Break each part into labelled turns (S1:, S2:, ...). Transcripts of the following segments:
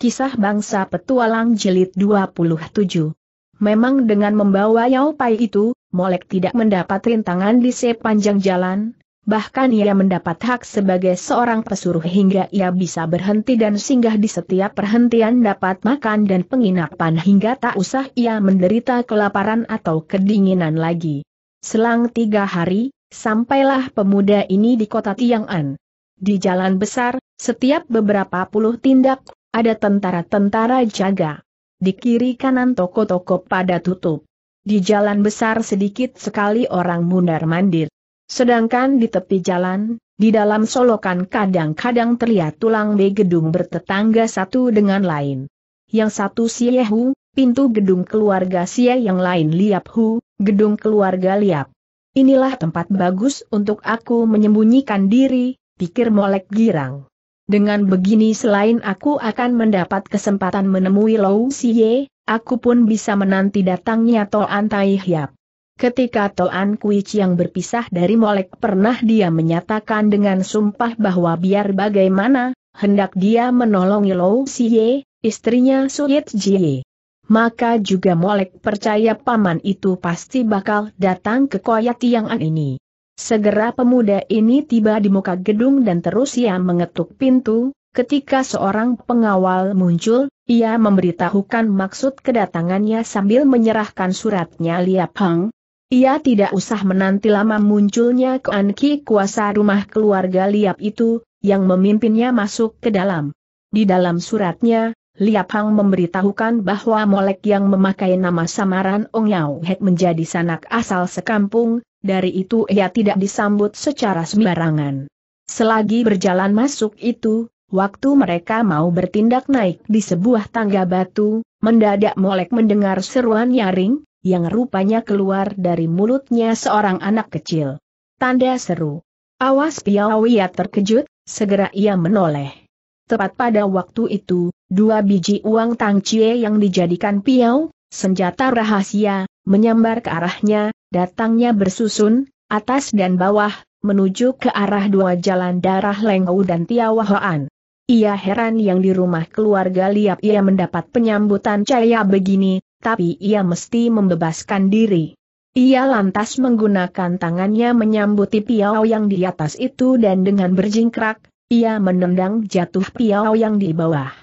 S1: Kisah Bangsa Petualang Jelit 27 Memang dengan membawa Yao Pai itu, Molek tidak mendapat rintangan di sepanjang jalan, bahkan ia mendapat hak sebagai seorang pesuruh hingga ia bisa berhenti dan singgah di setiap perhentian dapat makan dan penginapan hingga tak usah ia menderita kelaparan atau kedinginan lagi. Selang tiga hari, sampailah pemuda ini di kota Tiang'an. Di jalan besar, setiap beberapa puluh tindak ada tentara-tentara jaga. Di kiri kanan toko-toko pada tutup. Di jalan besar sedikit sekali orang mundar-mandir. Sedangkan di tepi jalan, di dalam solokan kadang-kadang terlihat tulang B gedung bertetangga satu dengan lain. Yang satu Siehu, pintu gedung keluarga Xie yang lain Liap Hu, gedung keluarga Liap. Inilah tempat bagus untuk aku menyembunyikan diri, pikir Molek Girang. Dengan begini selain aku akan mendapat kesempatan menemui Lou Siye, aku pun bisa menanti datangnya Toan Tai Hiap. Ketika Toan Kui yang berpisah dari Molek pernah dia menyatakan dengan sumpah bahwa biar bagaimana, hendak dia menolongi Lou Siye, istrinya Suyit Jie. Maka juga Molek percaya paman itu pasti bakal datang ke Koyat An ini. Segera pemuda ini tiba di muka gedung dan terus ia mengetuk pintu, ketika seorang pengawal muncul, ia memberitahukan maksud kedatangannya sambil menyerahkan suratnya Liap Hang. Ia tidak usah menanti lama munculnya Kuan Ki kuasa rumah keluarga Liap itu, yang memimpinnya masuk ke dalam. Di dalam suratnya, Liapang memberitahukan bahwa Molek yang memakai nama samaran Ong Yau Hek menjadi sanak asal sekampung, dari itu ia tidak disambut secara sembarangan. Selagi berjalan masuk itu, waktu mereka mau bertindak naik di sebuah tangga batu, mendadak Molek mendengar seruan nyaring, yang rupanya keluar dari mulutnya seorang anak kecil. Tanda seru. Awas Piawiya terkejut, segera ia menoleh. Tepat pada waktu itu, dua biji uang tangcie yang dijadikan piau, senjata rahasia, menyambar ke arahnya, datangnya bersusun, atas dan bawah, menuju ke arah dua jalan darah Lengau dan Tiawahoan. Ia heran yang di rumah keluarga Liap ia mendapat penyambutan cahaya begini, tapi ia mesti membebaskan diri. Ia lantas menggunakan tangannya menyambuti piau yang di atas itu dan dengan berjingkrak, ia menendang jatuh piau yang di bawah.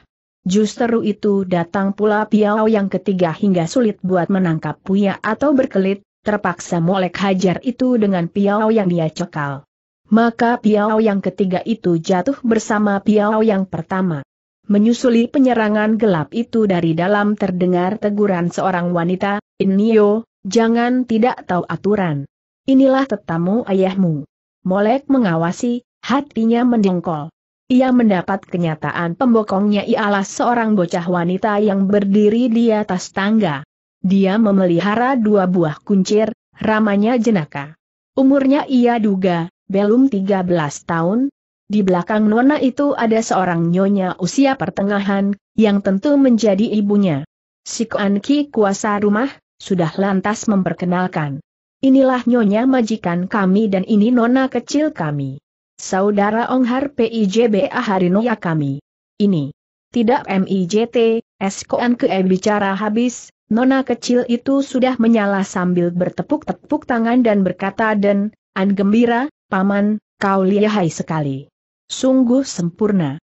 S1: Justru itu datang pula piau yang ketiga hingga sulit buat menangkap Puya atau berkelit, terpaksa molek hajar itu dengan piau yang dia cekal. Maka piau yang ketiga itu jatuh bersama piau yang pertama. Menyusuli penyerangan gelap itu dari dalam terdengar teguran seorang wanita, Inio, jangan tidak tahu aturan. Inilah tetamu ayahmu. Molek mengawasi, hatinya mendengkol. Ia mendapat kenyataan pembokongnya ialah seorang bocah wanita yang berdiri di atas tangga. Dia memelihara dua buah kuncir, ramanya jenaka. Umurnya ia duga, belum 13 tahun. Di belakang nona itu ada seorang nyonya usia pertengahan, yang tentu menjadi ibunya. Si Ki kuasa rumah, sudah lantas memperkenalkan. Inilah nyonya majikan kami dan ini nona kecil kami. Saudara Onghar PIJBA Harinoya kami. Ini. Tidak MIJT, Eskoan ke e bicara habis, nona kecil itu sudah menyala sambil bertepuk-tepuk tangan dan berkata dan, an gembira, paman, kau lihai sekali. Sungguh sempurna.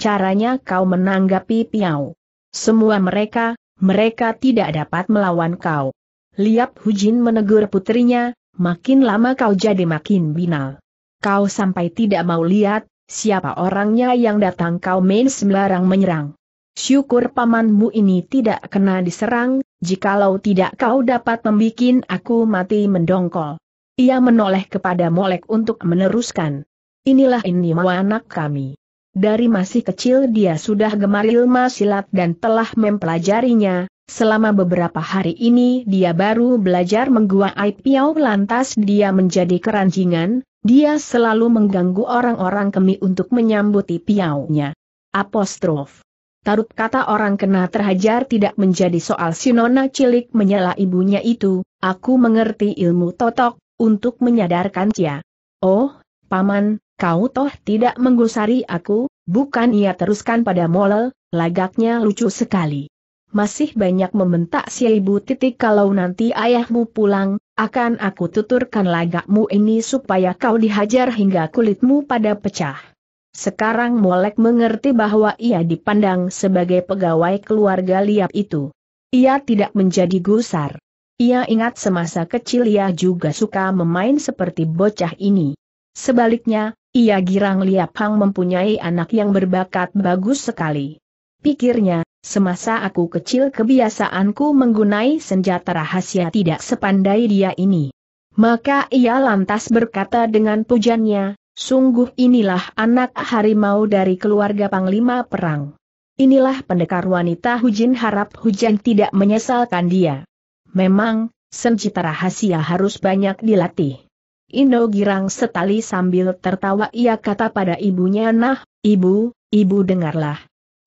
S1: Caranya kau menanggapi piau. Semua mereka, mereka tidak dapat melawan kau. Liap Hujin menegur putrinya, makin lama kau jadi makin binal. Kau sampai tidak mau lihat, siapa orangnya yang datang kau main sembarang menyerang. Syukur pamanmu ini tidak kena diserang, jikalau tidak kau dapat membikin aku mati mendongkol. Ia menoleh kepada Molek untuk meneruskan. Inilah ini anak kami. Dari masih kecil dia sudah gemar ilmu silat dan telah mempelajarinya, Selama beberapa hari ini dia baru belajar mengguai Aipiao lantas dia menjadi keranjingan, dia selalu mengganggu orang-orang kemi untuk menyambuti Piaunya. Apostrof. Tarut kata orang kena terhajar tidak menjadi soal Sinona cilik menyela ibunya itu, aku mengerti ilmu totok, untuk menyadarkan dia. Oh, paman, kau toh tidak menggusari aku, bukan ia teruskan pada molel, lagaknya lucu sekali masih banyak membentak si ibu titik kalau nanti ayahmu pulang, akan aku tuturkan lagakmu ini supaya kau dihajar hingga kulitmu pada pecah. Sekarang Molek mengerti bahwa ia dipandang sebagai pegawai keluarga liap itu. Ia tidak menjadi gusar. Ia ingat semasa kecil ia juga suka memain seperti bocah ini. Sebaliknya, ia girang Liap Hang mempunyai anak yang berbakat bagus sekali. Pikirnya, Semasa aku kecil kebiasaanku menggunai senjata rahasia tidak sepandai dia ini. Maka ia lantas berkata dengan pujannya, sungguh inilah anak harimau dari keluarga Panglima Perang. Inilah pendekar wanita Hujin harap Hujan tidak menyesalkan dia. Memang, senjata rahasia harus banyak dilatih. Indo girang setali sambil tertawa ia kata pada ibunya nah, ibu, ibu dengarlah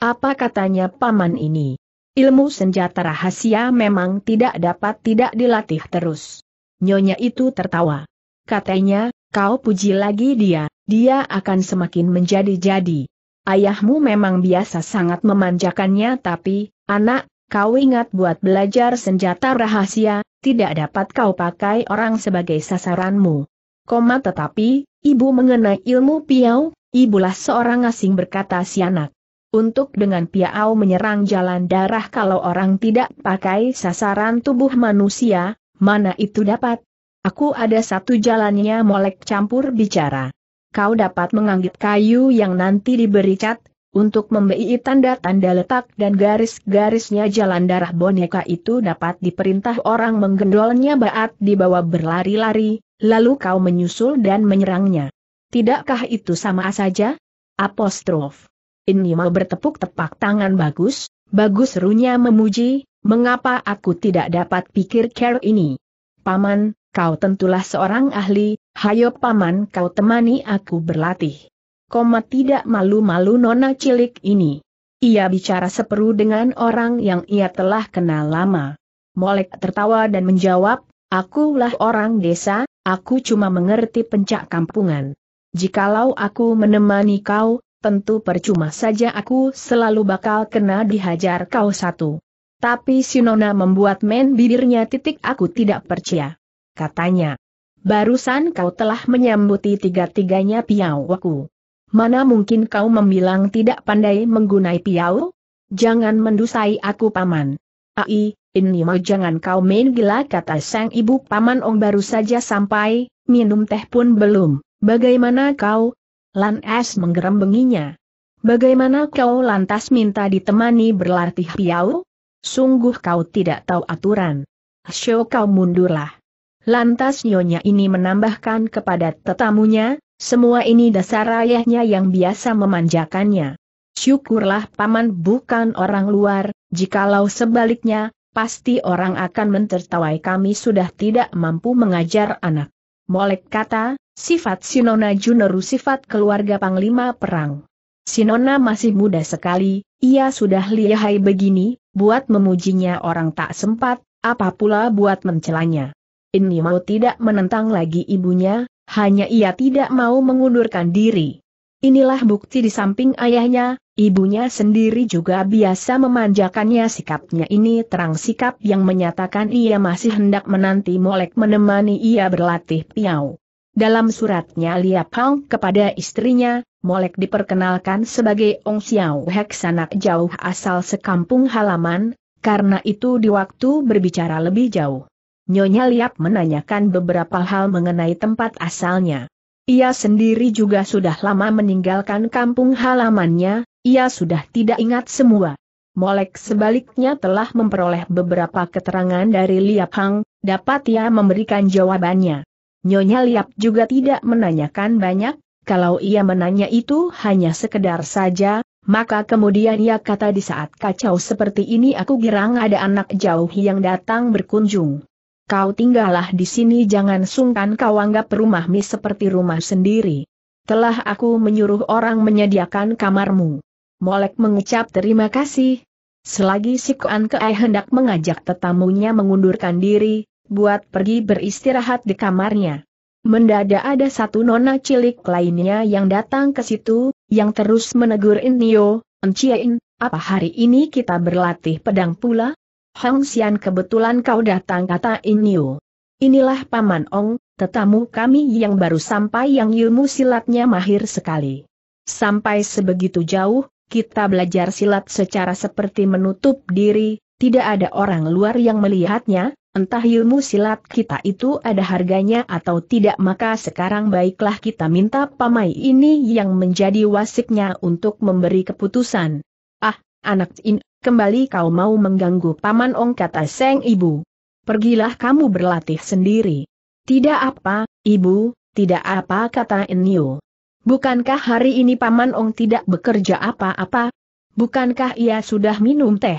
S1: apa katanya paman ini? Ilmu senjata rahasia memang tidak dapat tidak dilatih terus. Nyonya itu tertawa. Katanya, kau puji lagi dia, dia akan semakin menjadi-jadi. Ayahmu memang biasa sangat memanjakannya tapi, anak, kau ingat buat belajar senjata rahasia, tidak dapat kau pakai orang sebagai sasaranmu. Koma tetapi, ibu mengenai ilmu piau, ibulah seorang asing berkata si anak untuk dengan piau menyerang jalan darah kalau orang tidak pakai sasaran tubuh manusia, mana itu dapat? Aku ada satu jalannya molek campur bicara. Kau dapat menganggit kayu yang nanti diberi cat, untuk membeli tanda-tanda letak dan garis-garisnya jalan darah boneka itu dapat diperintah orang menggendolnya baat dibawa berlari-lari, lalu kau menyusul dan menyerangnya. Tidakkah itu sama saja? Apostrof ini mau bertepuk tepak tangan bagus, bagus serunya memuji, mengapa aku tidak dapat pikir care ini. Paman, kau tentulah seorang ahli, hayo paman kau temani aku berlatih. Koma tidak malu-malu nona cilik ini. Ia bicara seperu dengan orang yang ia telah kenal lama. Molek tertawa dan menjawab, akulah orang desa, aku cuma mengerti pencak kampungan. Jikalau aku menemani kau, tentu percuma saja aku selalu bakal kena dihajar kau satu. Tapi Sinona membuat men bibirnya titik aku tidak percaya. Katanya, barusan kau telah menyambuti tiga-tiganya piau aku. Mana mungkin kau membilang tidak pandai menggunai piau? Jangan mendusai aku paman. Ai, ini mau jangan kau main gila kata sang ibu paman ong baru saja sampai, minum teh pun belum. Bagaimana kau, Lan Es menggerembenginya. Bagaimana kau lantas minta ditemani berlatih piau? Sungguh kau tidak tahu aturan. Show kau mundurlah. Lantas nyonya ini menambahkan kepada tetamunya, semua ini dasar ayahnya yang biasa memanjakannya. Syukurlah paman bukan orang luar, jikalau sebaliknya, pasti orang akan mentertawai kami sudah tidak mampu mengajar anak. Molek kata, Sifat Sinona Juneru sifat keluarga Panglima Perang. Sinona masih muda sekali, ia sudah lihai begini, buat memujinya orang tak sempat, apa pula buat mencelanya. Ini mau tidak menentang lagi ibunya, hanya ia tidak mau mengundurkan diri. Inilah bukti di samping ayahnya, ibunya sendiri juga biasa memanjakannya sikapnya ini terang sikap yang menyatakan ia masih hendak menanti molek menemani ia berlatih piau. Dalam suratnya Lia Pang kepada istrinya, Molek diperkenalkan sebagai Ong Xiao Hek sanak jauh asal sekampung halaman, karena itu di waktu berbicara lebih jauh. Nyonya Liap menanyakan beberapa hal mengenai tempat asalnya. Ia sendiri juga sudah lama meninggalkan kampung halamannya, ia sudah tidak ingat semua. Molek sebaliknya telah memperoleh beberapa keterangan dari Liap Hang, dapat ia memberikan jawabannya. Nyonya Liap juga tidak menanyakan banyak, kalau ia menanya itu hanya sekedar saja, maka kemudian ia kata di saat kacau seperti ini aku girang ada anak jauh yang datang berkunjung. Kau tinggallah di sini jangan sungkan kau anggap rumahmu seperti rumah sendiri. Telah aku menyuruh orang menyediakan kamarmu. Molek mengucap terima kasih. Selagi si Kuan Kei hendak mengajak tetamunya mengundurkan diri, buat pergi beristirahat di kamarnya. Mendadak ada satu nona cilik lainnya yang datang ke situ, yang terus menegur Inio, Enciein, apa hari ini kita berlatih pedang pula? Hong Xian kebetulan kau datang kata Inio. Inilah Paman Ong, tetamu kami yang baru sampai yang ilmu silatnya mahir sekali. Sampai sebegitu jauh, kita belajar silat secara seperti menutup diri, tidak ada orang luar yang melihatnya, Entah ilmu silat kita itu ada harganya atau tidak maka sekarang baiklah kita minta pamai ini yang menjadi wasiknya untuk memberi keputusan. Ah, anak in, kembali kau mau mengganggu paman ong kata seng ibu. Pergilah kamu berlatih sendiri. Tidak apa, ibu, tidak apa kata Enyo. Bukankah hari ini Paman Ong tidak bekerja apa-apa? Bukankah ia sudah minum teh?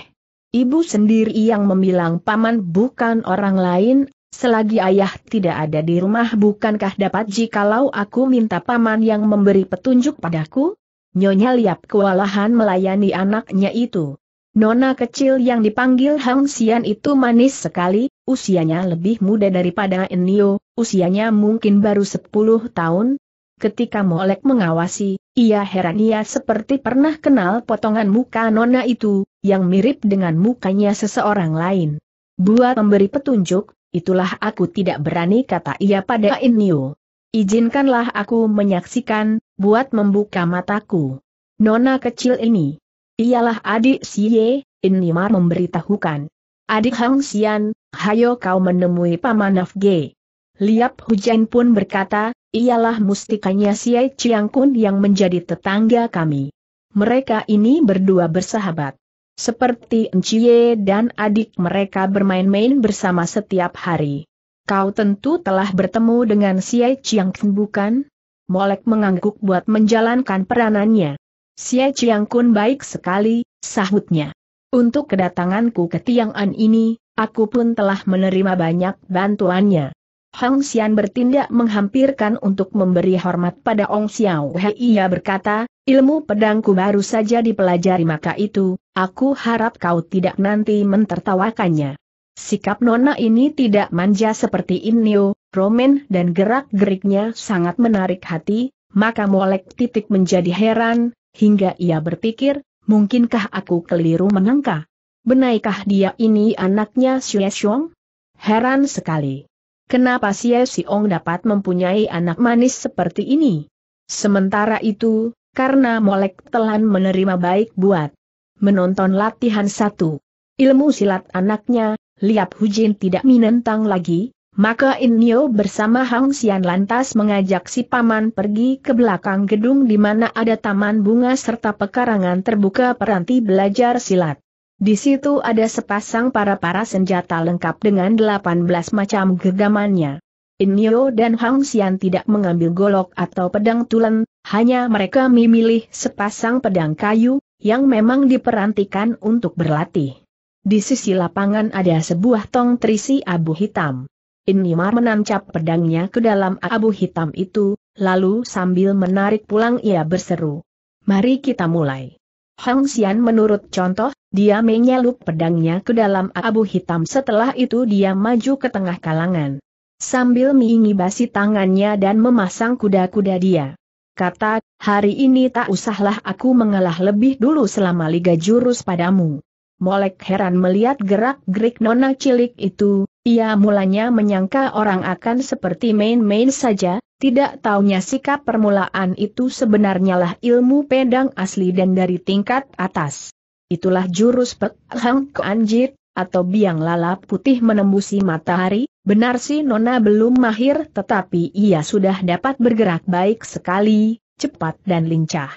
S1: Ibu sendiri yang membilang paman bukan orang lain, selagi ayah tidak ada di rumah bukankah dapat jikalau aku minta paman yang memberi petunjuk padaku? Nyonya Liap kewalahan melayani anaknya itu. Nona kecil yang dipanggil Hang Xian itu manis sekali, usianya lebih muda daripada Enio, usianya mungkin baru 10 tahun, Ketika Molek mengawasi, ia heran ia seperti pernah kenal potongan muka nona itu, yang mirip dengan mukanya seseorang lain. Buat memberi petunjuk, itulah aku tidak berani kata ia pada Inyo. Izinkanlah aku menyaksikan, buat membuka mataku. Nona kecil ini. Ialah adik Si Ye, Inimar memberitahukan. Adik Hang Xian, hayo kau menemui Paman Afge. Liap Hujan pun berkata, ialah mustikanya Siai Kun yang menjadi tetangga kami. Mereka ini berdua bersahabat. Seperti Enciye dan adik mereka bermain-main bersama setiap hari. Kau tentu telah bertemu dengan Siai Kun bukan? Molek mengangguk buat menjalankan peranannya. Siai Kun baik sekali, sahutnya. Untuk kedatanganku ke Tiang'an ini, aku pun telah menerima banyak bantuannya. Hong Xian bertindak menghampirkan untuk memberi hormat pada Ong Xiao Hei. Ia berkata, ilmu pedangku baru saja dipelajari maka itu, aku harap kau tidak nanti mentertawakannya. Sikap nona ini tidak manja seperti Niu, Roman dan gerak-geriknya sangat menarik hati, maka molek titik menjadi heran, hingga ia berpikir, mungkinkah aku keliru menangka? Benaikah dia ini anaknya Xue Xiong? Heran sekali. Kenapa si Siong dapat mempunyai anak manis seperti ini? Sementara itu, karena Molek telan menerima baik buat menonton latihan satu ilmu silat anaknya, Liap Hujin tidak menentang lagi, maka Inyo bersama Hang Sian lantas mengajak si paman pergi ke belakang gedung di mana ada taman bunga serta pekarangan terbuka peranti belajar silat. Di situ ada sepasang para-para senjata lengkap dengan 18 macam gegamannya. Inyo dan Hang Xian tidak mengambil golok atau pedang tulen, hanya mereka memilih sepasang pedang kayu, yang memang diperantikan untuk berlatih. Di sisi lapangan ada sebuah tong terisi abu hitam. Inimar menancap pedangnya ke dalam abu hitam itu, lalu sambil menarik pulang ia berseru. Mari kita mulai. Hang Xian menurut contoh, dia menyelup pedangnya ke dalam abu hitam setelah itu dia maju ke tengah kalangan. Sambil mengibasi tangannya dan memasang kuda-kuda dia. Kata, hari ini tak usahlah aku mengalah lebih dulu selama Liga Jurus padamu. Molek heran melihat gerak-gerik nona cilik itu, ia mulanya menyangka orang akan seperti main-main saja, tidak taunya sikap permulaan itu sebenarnya lah ilmu pedang asli dan dari tingkat atas. Itulah jurus petang keanjir, atau biang lalap putih menembusi matahari, benar si Nona belum mahir tetapi ia sudah dapat bergerak baik sekali, cepat dan lincah.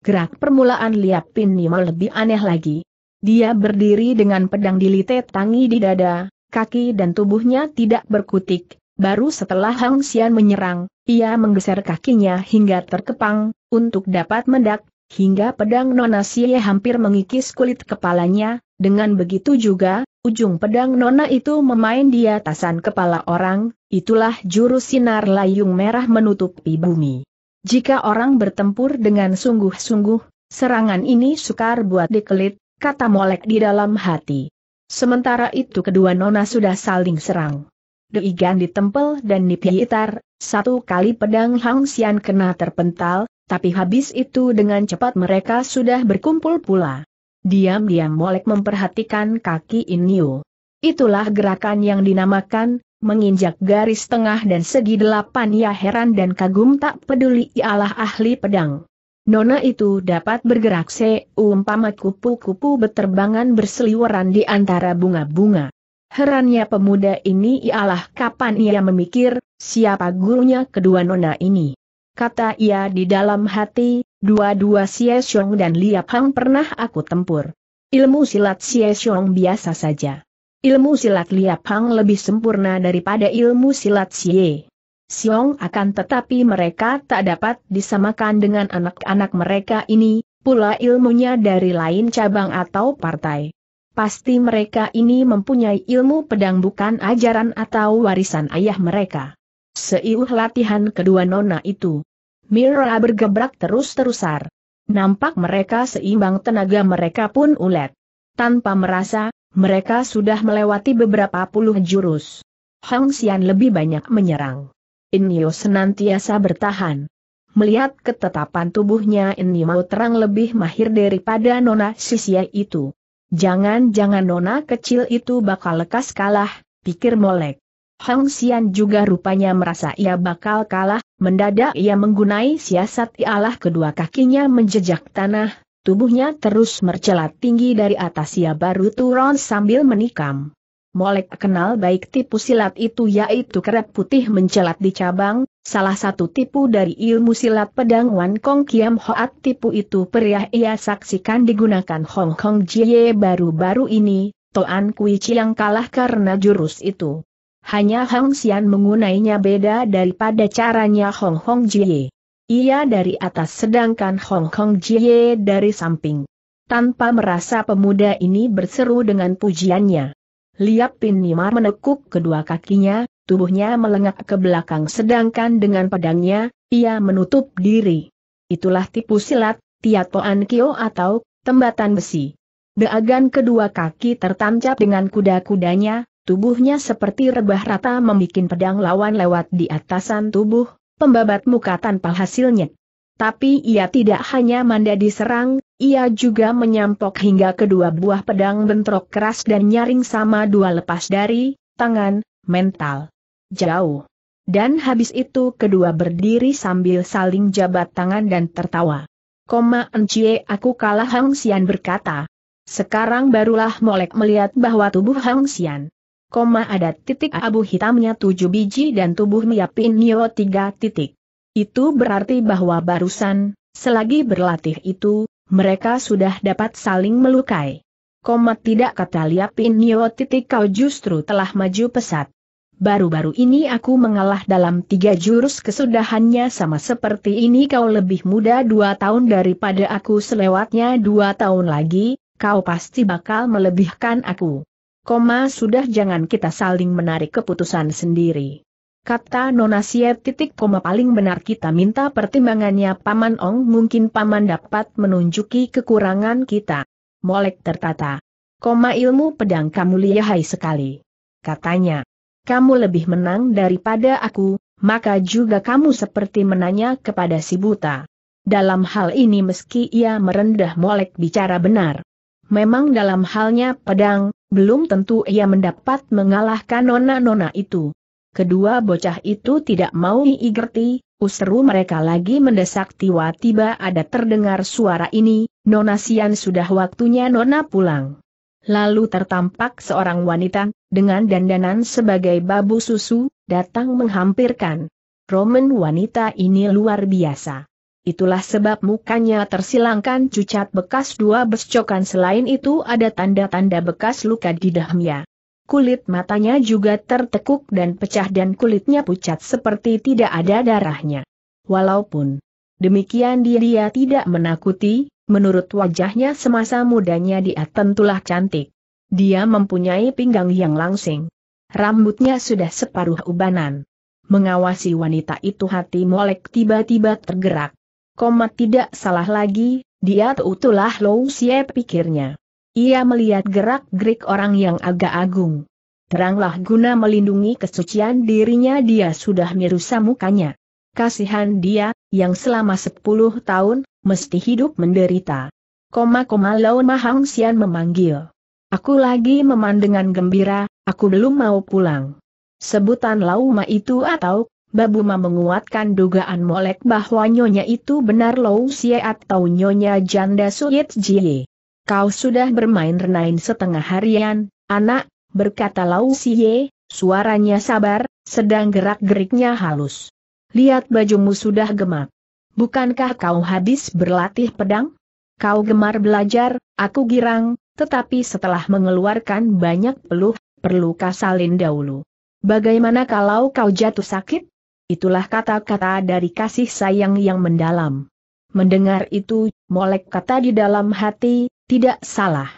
S1: Gerak permulaan Liap Pinima lebih aneh lagi. Dia berdiri dengan pedang dilite tangi di dada, kaki dan tubuhnya tidak berkutik, baru setelah Hang Xian menyerang, ia menggeser kakinya hingga terkepang, untuk dapat mendak, hingga pedang Nona Sie hampir mengikis kulit kepalanya, dengan begitu juga, ujung pedang Nona itu memain di atasan kepala orang, itulah jurus sinar layung merah menutupi bumi. Jika orang bertempur dengan sungguh-sungguh, serangan ini sukar buat dikelit, kata Molek di dalam hati. Sementara itu kedua Nona sudah saling serang. Deigan ditempel dan dipiitar, satu kali pedang Hang Sian kena terpental, tapi habis itu dengan cepat mereka sudah berkumpul pula. Diam-diam Molek memperhatikan kaki Inyo. Itulah gerakan yang dinamakan, menginjak garis tengah dan segi delapan ya heran dan kagum tak peduli ialah ahli pedang. Nona itu dapat bergerak seumpama kupu-kupu beterbangan berseliweran di antara bunga-bunga. Herannya pemuda ini ialah kapan ia memikir, siapa gurunya kedua nona ini kata ia di dalam hati, dua-dua Xie Xiong dan Liap Hang pernah aku tempur. Ilmu silat Xie Xiong biasa saja. Ilmu silat Liap Hang lebih sempurna daripada ilmu silat Xie. Xiong akan tetapi mereka tak dapat disamakan dengan anak-anak mereka ini, pula ilmunya dari lain cabang atau partai. Pasti mereka ini mempunyai ilmu pedang bukan ajaran atau warisan ayah mereka. Seiuh latihan kedua nona itu. Mira bergebrak terus-terusar. Nampak mereka seimbang tenaga mereka pun ulet. Tanpa merasa, mereka sudah melewati beberapa puluh jurus. Hang Xian lebih banyak menyerang. Inyo senantiasa bertahan. Melihat ketetapan tubuhnya ini mau terang lebih mahir daripada nona sisya itu. Jangan-jangan nona kecil itu bakal lekas kalah, pikir Molek. Hang Xian juga rupanya merasa ia bakal kalah, mendadak ia menggunai siasat ialah kedua kakinya menjejak tanah, tubuhnya terus mercelat tinggi dari atas ia baru turun sambil menikam. Molek kenal baik tipu silat itu yaitu kerap putih mencelat di cabang, salah satu tipu dari ilmu silat pedang Wan Kong Kiam Hoat tipu itu periah ia saksikan digunakan Hong Kong Jie baru-baru ini, Toan Kui Chiang kalah karena jurus itu. Hanya Hong Xian mengunainya beda daripada caranya Hong Hong Jie. Ia dari atas sedangkan Hong Hong Jie dari samping. Tanpa merasa pemuda ini berseru dengan pujiannya. Liap Pin Nimar menekuk kedua kakinya, tubuhnya melengak ke belakang sedangkan dengan pedangnya, ia menutup diri. Itulah tipu silat, tiat poan Kio atau, tembatan besi. Deagan kedua kaki tertancap dengan kuda-kudanya, Tubuhnya seperti rebah rata membuat pedang lawan lewat di atasan tubuh, pembabat muka tanpa hasilnya. Tapi ia tidak hanya manda diserang, ia juga menyampok hingga kedua buah pedang bentrok keras dan nyaring sama dua lepas dari, tangan, mental. Jauh. Dan habis itu kedua berdiri sambil saling jabat tangan dan tertawa. Koma Encie aku kalah Hang Xian berkata. Sekarang barulah Molek melihat bahwa tubuh Hang Xian koma ada titik abu hitamnya tujuh biji dan tubuh Miapin Nio tiga titik. Itu berarti bahwa barusan, selagi berlatih itu, mereka sudah dapat saling melukai. Koma tidak kata Liapin Nio titik kau justru telah maju pesat. Baru-baru ini aku mengalah dalam tiga jurus kesudahannya sama seperti ini kau lebih muda dua tahun daripada aku selewatnya dua tahun lagi, kau pasti bakal melebihkan aku. Koma sudah jangan kita saling menarik keputusan sendiri. Kata Nona Siep titik koma paling benar kita minta pertimbangannya Paman Ong mungkin Paman dapat menunjuki kekurangan kita. Molek tertata. Koma ilmu pedang kamu lihai sekali. Katanya. Kamu lebih menang daripada aku, maka juga kamu seperti menanya kepada si buta. Dalam hal ini meski ia merendah Molek bicara benar. Memang dalam halnya pedang, belum tentu ia mendapat mengalahkan nona-nona itu. Kedua bocah itu tidak mau diigerti, useru mereka lagi mendesak tiba-tiba ada terdengar suara ini, Nona Sian sudah waktunya Nona pulang. Lalu tertampak seorang wanita, dengan dandanan sebagai babu susu, datang menghampirkan. Roman wanita ini luar biasa. Itulah sebab mukanya tersilangkan cucat bekas dua bescokan selain itu ada tanda-tanda bekas luka di dahamnya. Kulit matanya juga tertekuk dan pecah dan kulitnya pucat seperti tidak ada darahnya. Walaupun demikian dia, dia tidak menakuti, menurut wajahnya semasa mudanya dia tentulah cantik. Dia mempunyai pinggang yang langsing. Rambutnya sudah separuh ubanan. Mengawasi wanita itu hati Molek tiba-tiba tergerak. Koma tidak salah lagi, dia tutulah Lou Xie pikirnya. Ia melihat gerak-gerik orang yang agak agung. Teranglah guna melindungi kesucian dirinya dia sudah merusak mukanya. Kasihan dia, yang selama sepuluh tahun, mesti hidup menderita. Koma-koma Laun Mahang Sian memanggil. Aku lagi memandangan gembira, aku belum mau pulang. Sebutan Lauma itu atau Babuma menguatkan dugaan Molek bahwa nyonya itu benar Lou Xie atau nyonya janda Suyit Jie. Kau sudah bermain renain setengah harian, anak, berkata Lau Xie, suaranya sabar, sedang gerak-geriknya halus. Lihat bajumu sudah gemak. Bukankah kau habis berlatih pedang? Kau gemar belajar, aku girang, tetapi setelah mengeluarkan banyak peluh, perlu kasalin dahulu. Bagaimana kalau kau jatuh sakit? Itulah kata-kata dari kasih sayang yang mendalam. Mendengar itu, molek kata di dalam hati, tidak salah.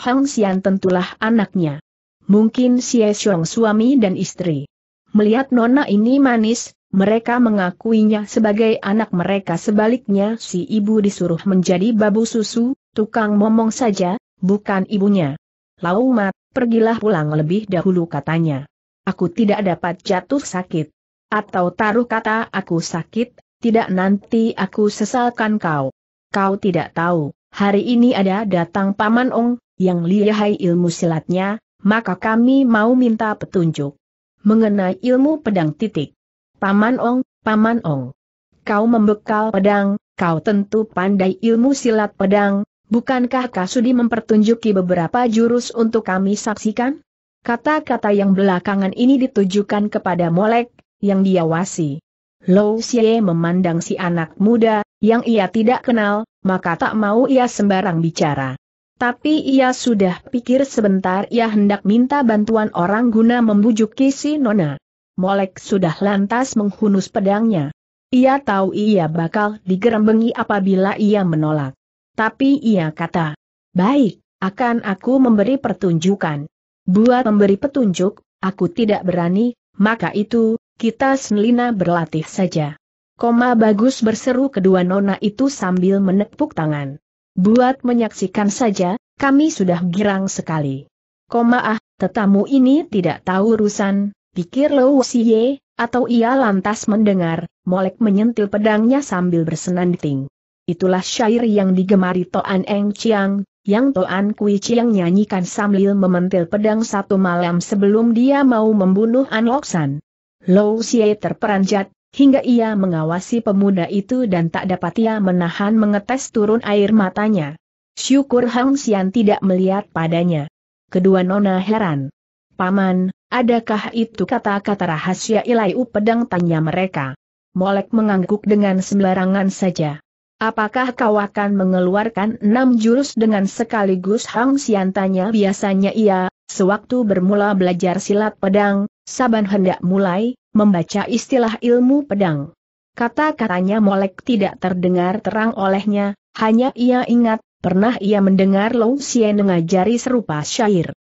S1: Hang Xian tentulah anaknya. Mungkin Xie Xiong suami dan istri. Melihat nona ini manis, mereka mengakuinya sebagai anak mereka sebaliknya si ibu disuruh menjadi babu susu, tukang momong saja, bukan ibunya. Laumat, pergilah pulang lebih dahulu katanya. Aku tidak dapat jatuh sakit atau taruh kata aku sakit, tidak nanti aku sesalkan kau. Kau tidak tahu, hari ini ada datang Paman Ong, yang lihai ilmu silatnya, maka kami mau minta petunjuk. Mengenai ilmu pedang titik. Paman Ong, Paman Ong. Kau membekal pedang, kau tentu pandai ilmu silat pedang, bukankah kau sudi mempertunjuki beberapa jurus untuk kami saksikan? Kata-kata yang belakangan ini ditujukan kepada Molek, yang diawasi. Lou Xie memandang si anak muda, yang ia tidak kenal, maka tak mau ia sembarang bicara. Tapi ia sudah pikir sebentar ia hendak minta bantuan orang guna membujuk si Nona. Molek sudah lantas menghunus pedangnya. Ia tahu ia bakal digerembengi apabila ia menolak. Tapi ia kata, Baik, akan aku memberi pertunjukan. Buat memberi petunjuk, aku tidak berani, maka itu, kita senlina berlatih saja. Koma bagus berseru kedua nona itu sambil menepuk tangan. Buat menyaksikan saja, kami sudah girang sekali. Koma ah, tetamu ini tidak tahu urusan, pikir Lo Siye, atau ia lantas mendengar, molek menyentil pedangnya sambil bersenanding. Itulah syair yang digemari Toan Eng Chiang, yang Toan Kui Chiang nyanyikan sambil mementil pedang satu malam sebelum dia mau membunuh An San. Lou Xie terperanjat, hingga ia mengawasi pemuda itu dan tak dapat ia menahan mengetes turun air matanya. Syukur Hang Xian tidak melihat padanya. Kedua nona heran. Paman, adakah itu kata-kata rahasia ilai pedang? tanya mereka. Molek mengangguk dengan sembarangan saja. Apakah kau akan mengeluarkan enam jurus dengan sekaligus Hang Xian tanya biasanya ia, sewaktu bermula belajar silat pedang, Saban hendak mulai, membaca istilah ilmu pedang. Kata-katanya molek tidak terdengar terang olehnya, hanya ia ingat, pernah ia mendengar Lou Sien mengajari serupa syair.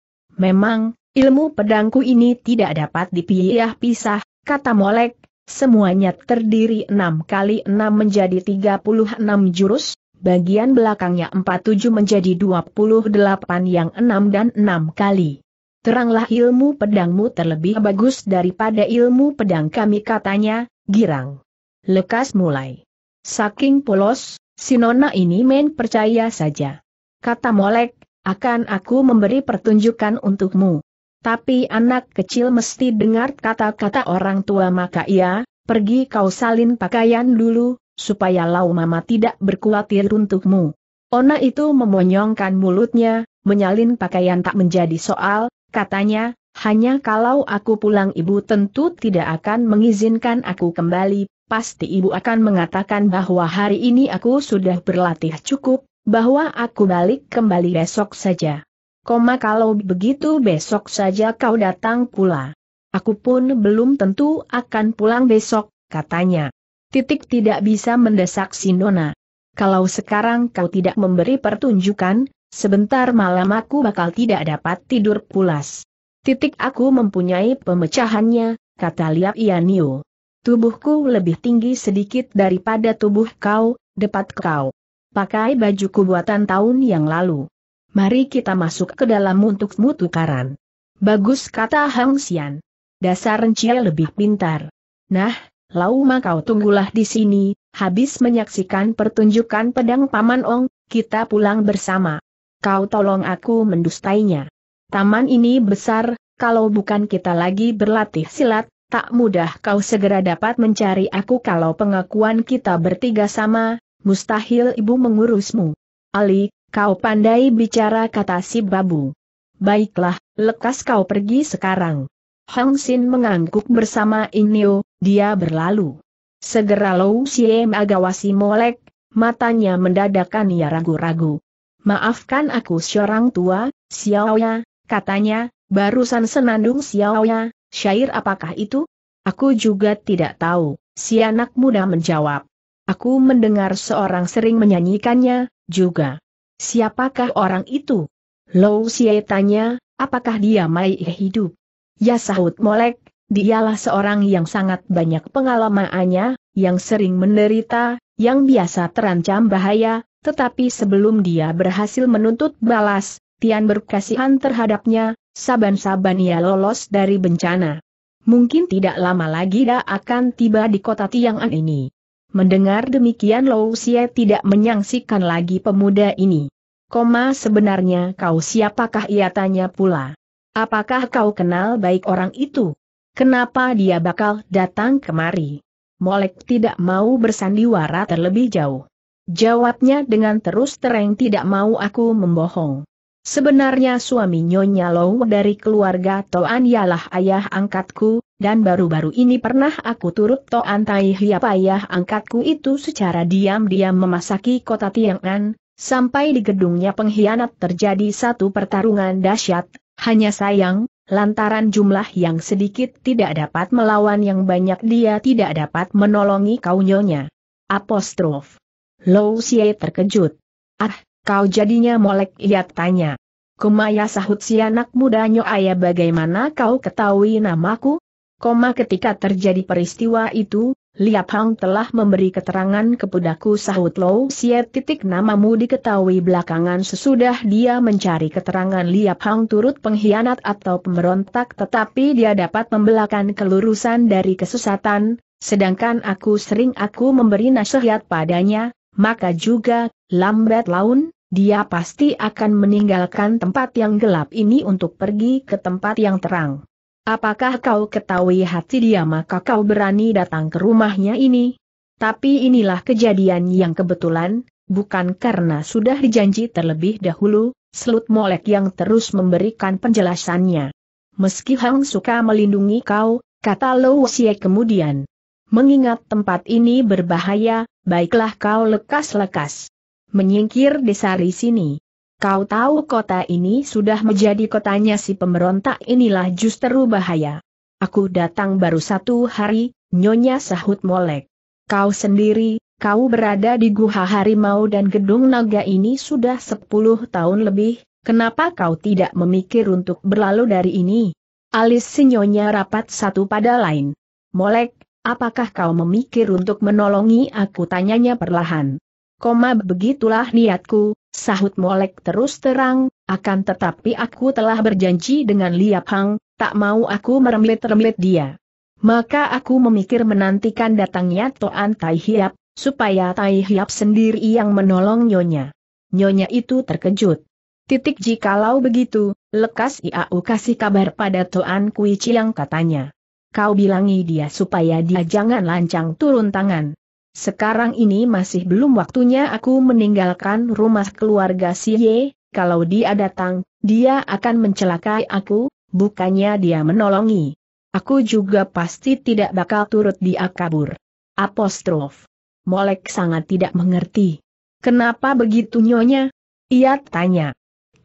S1: Memang, ilmu pedangku ini tidak dapat dipisah-pisah, kata molek, semuanya terdiri enam kali 6 menjadi tiga puluh enam jurus, bagian belakangnya empat tujuh menjadi dua puluh delapan yang enam dan enam kali teranglah ilmu pedangmu terlebih bagus daripada ilmu pedang kami katanya, girang. Lekas mulai. Saking polos, Sinona ini main percaya saja. Kata Molek, akan aku memberi pertunjukan untukmu. Tapi anak kecil mesti dengar kata-kata orang tua maka ia, pergi kau salin pakaian dulu, supaya lau mama tidak berkuatir untukmu. Ona itu memonyongkan mulutnya, menyalin pakaian tak menjadi soal, katanya, hanya kalau aku pulang ibu tentu tidak akan mengizinkan aku kembali, pasti ibu akan mengatakan bahwa hari ini aku sudah berlatih cukup, bahwa aku balik kembali besok saja. Koma kalau begitu besok saja kau datang pula. Aku pun belum tentu akan pulang besok, katanya. Titik tidak bisa mendesak Sindona. Kalau sekarang kau tidak memberi pertunjukan, Sebentar malam aku bakal tidak dapat tidur pulas. Titik aku mempunyai pemecahannya, kata Liap Ianio. Tubuhku lebih tinggi sedikit daripada tubuh kau, depat kau. Pakai bajuku buatan tahun yang lalu. Mari kita masuk ke dalam untuk mutukaran. Bagus kata Hang Xian. Dasar rencil lebih pintar. Nah, Lauma kau tunggulah di sini, habis menyaksikan pertunjukan pedang Paman Ong, kita pulang bersama kau tolong aku mendustainya. Taman ini besar, kalau bukan kita lagi berlatih silat, tak mudah kau segera dapat mencari aku kalau pengakuan kita bertiga sama, mustahil ibu mengurusmu. Ali, kau pandai bicara kata si babu. Baiklah, lekas kau pergi sekarang. Hong Sin mengangguk bersama Inyo, dia berlalu. Segera Lou Siem agawasi molek, matanya mendadak ia ragu-ragu. Maafkan aku seorang tua, Xiaoya, katanya, barusan senandung Xiaoya, syair apakah itu? Aku juga tidak tahu, si anak muda menjawab. Aku mendengar seorang sering menyanyikannya, juga. Siapakah orang itu? Lou Xie tanya, apakah dia mai hidup? Ya sahut Molek, dialah seorang yang sangat banyak pengalamannya, yang sering menderita, yang biasa terancam bahaya, tetapi sebelum dia berhasil menuntut balas, Tian berkasihan terhadapnya, saban-saban ia lolos dari bencana. Mungkin tidak lama lagi dia akan tiba di kota Tiang'an ini. Mendengar demikian Lou Xie tidak menyangsikan lagi pemuda ini. Koma sebenarnya kau siapakah ia tanya pula. Apakah kau kenal baik orang itu? Kenapa dia bakal datang kemari? Molek tidak mau bersandiwara terlebih jauh. Jawabnya dengan terus terang tidak mau aku membohong. Sebenarnya suami Nyonya Low dari keluarga Toan ialah ayah angkatku, dan baru-baru ini pernah aku turut Toan Tai ayah angkatku itu secara diam-diam memasaki kota Tiang'an, sampai di gedungnya pengkhianat terjadi satu pertarungan dahsyat, hanya sayang, lantaran jumlah yang sedikit tidak dapat melawan yang banyak dia tidak dapat menolongi Nyonya. Apostrof Lou Xie terkejut. Ah, kau jadinya molek ia tanya. Kumaya sahut si anak muda Nyoaya bagaimana kau ketahui namaku? Koma ketika terjadi peristiwa itu, Liap Hang telah memberi keterangan kepadaku sahut Lou Xie titik namamu diketahui belakangan sesudah dia mencari keterangan Liap Hang turut pengkhianat atau pemberontak tetapi dia dapat membelakan kelurusan dari kesesatan, sedangkan aku sering aku memberi nasihat padanya, maka juga, lambat laun, dia pasti akan meninggalkan tempat yang gelap ini untuk pergi ke tempat yang terang. Apakah kau ketahui hati dia maka kau berani datang ke rumahnya ini? Tapi inilah kejadian yang kebetulan, bukan karena sudah dijanji terlebih dahulu, Selut Molek yang terus memberikan penjelasannya. Meski Hang suka melindungi kau, kata Lou Xie kemudian, Mengingat tempat ini berbahaya, baiklah kau lekas-lekas. Menyingkir desari sini. Kau tahu kota ini sudah menjadi kotanya si pemberontak inilah justru bahaya. Aku datang baru satu hari, nyonya sahut molek. Kau sendiri, kau berada di Guha Harimau dan Gedung Naga ini sudah sepuluh tahun lebih, kenapa kau tidak memikir untuk berlalu dari ini? Alis senyonya rapat satu pada lain. Molek, Apakah kau memikir untuk menolongi aku? Tanyanya perlahan. Koma begitulah niatku, sahut Molek terus terang, akan tetapi aku telah berjanji dengan Liap Hang, tak mau aku meremlet-remlet dia. Maka aku memikir menantikan datangnya Toan Tai Hiap, supaya Tai Hiap sendiri yang menolong Nyonya. Nyonya itu terkejut. Titik jikalau begitu, lekas Iau kasih kabar pada Toan Kui Chiang katanya. Kau bilangi dia supaya dia jangan lancang turun tangan. Sekarang ini masih belum waktunya aku meninggalkan rumah keluarga si Ye, kalau dia datang, dia akan mencelakai aku, bukannya dia menolongi. Aku juga pasti tidak bakal turut dia kabur. Apostrof. Molek sangat tidak mengerti. Kenapa begitu nyonya? Ia tanya.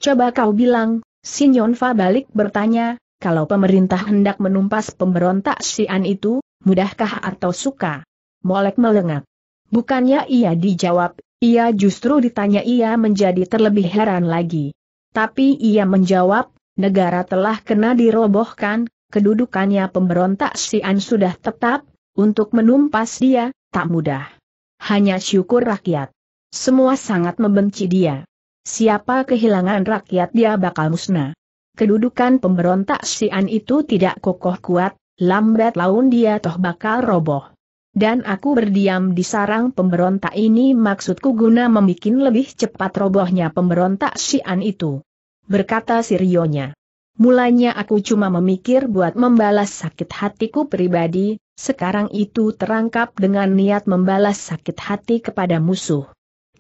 S1: Coba kau bilang, si Nyonfa balik bertanya, kalau pemerintah hendak menumpas pemberontak Sian itu, mudahkah atau suka? Molek melengak. Bukannya ia dijawab, ia justru ditanya ia menjadi terlebih heran lagi. Tapi ia menjawab, negara telah kena dirobohkan, kedudukannya pemberontak Sian sudah tetap, untuk menumpas dia, tak mudah. Hanya syukur rakyat. Semua sangat membenci dia. Siapa kehilangan rakyat dia bakal musnah kedudukan pemberontak Sian itu tidak kokoh kuat, lambat laun dia toh bakal roboh. Dan aku berdiam di sarang pemberontak ini maksudku guna membuat lebih cepat robohnya pemberontak Sian itu. Berkata Sirionya. Mulanya aku cuma memikir buat membalas sakit hatiku pribadi, sekarang itu terangkap dengan niat membalas sakit hati kepada musuh.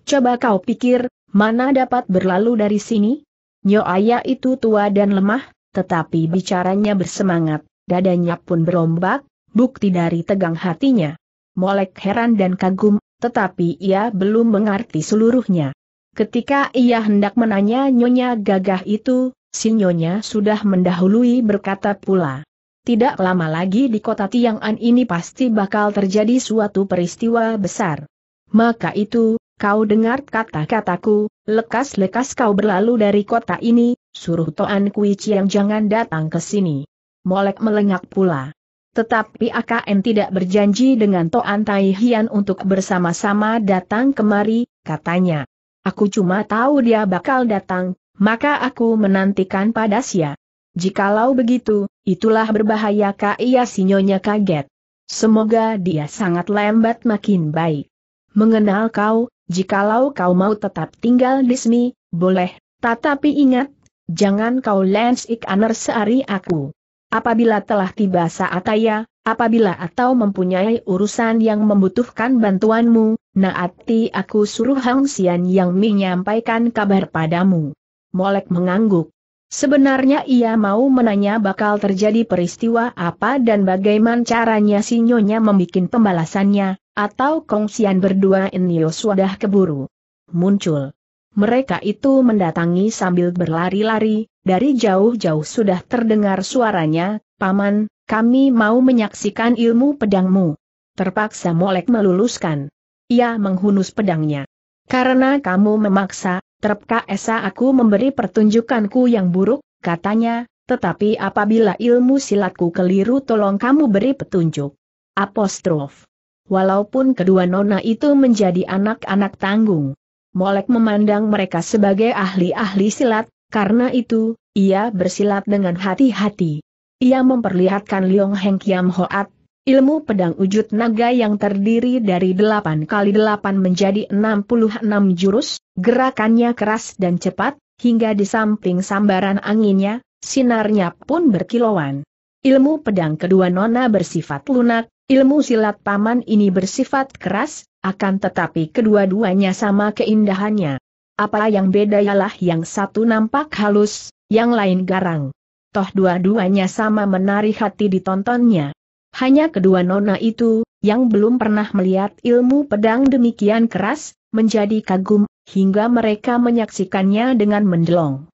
S1: Coba kau pikir, mana dapat berlalu dari sini? Nyo Aya itu tua dan lemah, tetapi bicaranya bersemangat, dadanya pun berombak, bukti dari tegang hatinya. Molek heran dan kagum, tetapi ia belum mengerti seluruhnya. Ketika ia hendak menanya Nyonya gagah itu, si Nyonya sudah mendahului berkata pula. Tidak lama lagi di kota Tiang'an ini pasti bakal terjadi suatu peristiwa besar. Maka itu, kau dengar kata-kataku, lekas-lekas kau berlalu dari kota ini, suruh Toan Kui Chiang jangan datang ke sini. Molek melengak pula. Tetapi AKN tidak berjanji dengan Toan Tai Hian untuk bersama-sama datang kemari, katanya. Aku cuma tahu dia bakal datang, maka aku menantikan pada sia. Jikalau begitu, itulah berbahaya kaya sinyonya kaget. Semoga dia sangat lambat makin baik. Mengenal kau, Jikalau kau mau tetap tinggal di sini, boleh, tetapi ingat, jangan kau lens ikaner sehari aku. Apabila telah tiba saat ayah, apabila atau mempunyai urusan yang membutuhkan bantuanmu, naati aku suruh Hang Sian yang menyampaikan kabar padamu. Molek mengangguk. Sebenarnya ia mau menanya bakal terjadi peristiwa apa dan bagaimana caranya Sinyonya Nyonya membuat pembalasannya, atau kongsian berdua Enios wadah keburu. Muncul. Mereka itu mendatangi sambil berlari-lari, dari jauh-jauh sudah terdengar suaranya, Paman, kami mau menyaksikan ilmu pedangmu. Terpaksa Molek meluluskan. Ia menghunus pedangnya. Karena kamu memaksa, terpka esa aku memberi pertunjukanku yang buruk, katanya, tetapi apabila ilmu silatku keliru tolong kamu beri petunjuk. Apostrof walaupun kedua nona itu menjadi anak-anak tanggung. Molek memandang mereka sebagai ahli-ahli silat, karena itu, ia bersilat dengan hati-hati. Ia memperlihatkan Liong Heng Kiam Hoat, ilmu pedang wujud naga yang terdiri dari 8 kali 8 menjadi 66 jurus, gerakannya keras dan cepat, hingga di samping sambaran anginnya, sinarnya pun berkilauan. Ilmu pedang kedua nona bersifat lunak, Ilmu silat paman ini bersifat keras, akan tetapi kedua-duanya sama keindahannya. Apa yang beda ialah yang satu nampak halus, yang lain garang. Toh dua-duanya sama menarik hati ditontonnya. Hanya kedua nona itu, yang belum pernah melihat ilmu pedang demikian keras, menjadi kagum, hingga mereka menyaksikannya dengan mendelong.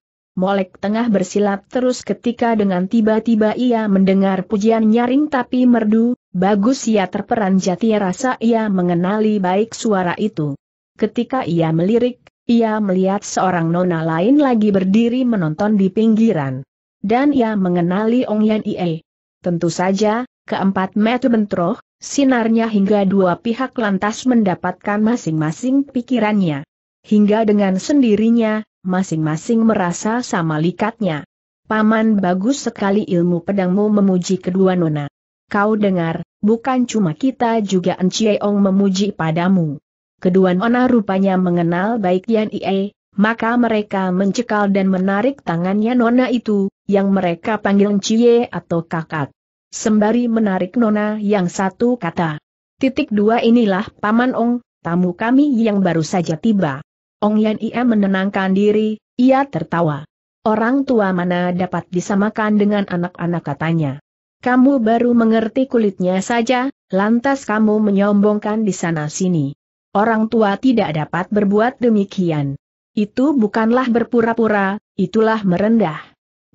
S1: Molek tengah bersilat terus ketika dengan tiba-tiba ia mendengar pujian nyaring tapi merdu, bagus ia terperanjat ia rasa ia mengenali baik suara itu. Ketika ia melirik, ia melihat seorang nona lain lagi berdiri menonton di pinggiran. Dan ia mengenali Ong Yan Ie. Tentu saja, keempat metu bentroh, sinarnya hingga dua pihak lantas mendapatkan masing-masing pikirannya. Hingga dengan sendirinya, masing-masing merasa sama likatnya. Paman bagus sekali ilmu pedangmu memuji kedua nona. Kau dengar, bukan cuma kita juga Encieong memuji padamu. Kedua nona rupanya mengenal baik Yan Ie, maka mereka mencekal dan menarik tangannya nona itu, yang mereka panggil Encie atau kakak. Sembari menarik nona yang satu kata. Titik dua inilah Paman Ong, tamu kami yang baru saja tiba. Ong Yan Ia menenangkan diri, ia tertawa. Orang tua mana dapat disamakan dengan anak-anak katanya. Kamu baru mengerti kulitnya saja, lantas kamu menyombongkan di sana-sini. Orang tua tidak dapat berbuat demikian. Itu bukanlah berpura-pura, itulah merendah.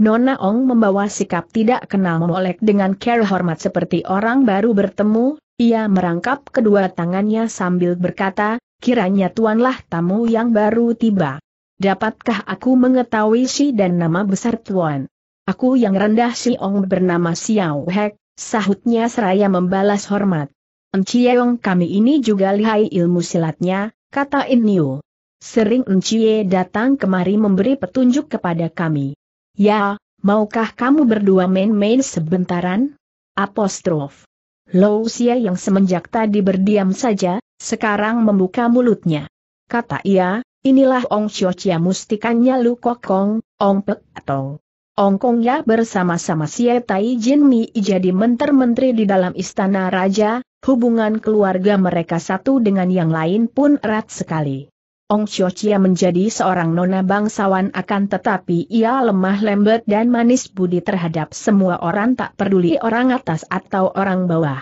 S1: Nona Ong membawa sikap tidak kenal memolek dengan care hormat seperti orang baru bertemu, ia merangkap kedua tangannya sambil berkata, kiranya tuanlah tamu yang baru tiba. Dapatkah aku mengetahui si dan nama besar tuan? Aku yang rendah si Ong bernama Xiao Hek, sahutnya seraya membalas hormat. Enciyeong kami ini juga lihai ilmu silatnya, kata Inyu. Sering Enciye datang kemari memberi petunjuk kepada kami. Ya, maukah kamu berdua main-main sebentaran? Apostrof. Lou Xia yang semenjak tadi berdiam saja, sekarang membuka mulutnya. Kata ia, inilah Ong Xiu Chia mustikannya Lu Kok Ong Pek Tong. Ong Kong ya bersama-sama Xie Tai Jin Mi jadi menteri-menteri di dalam istana raja, hubungan keluarga mereka satu dengan yang lain pun erat sekali. Ong Xio Chia menjadi seorang nona bangsawan akan tetapi ia lemah lembut dan manis budi terhadap semua orang tak peduli orang atas atau orang bawah.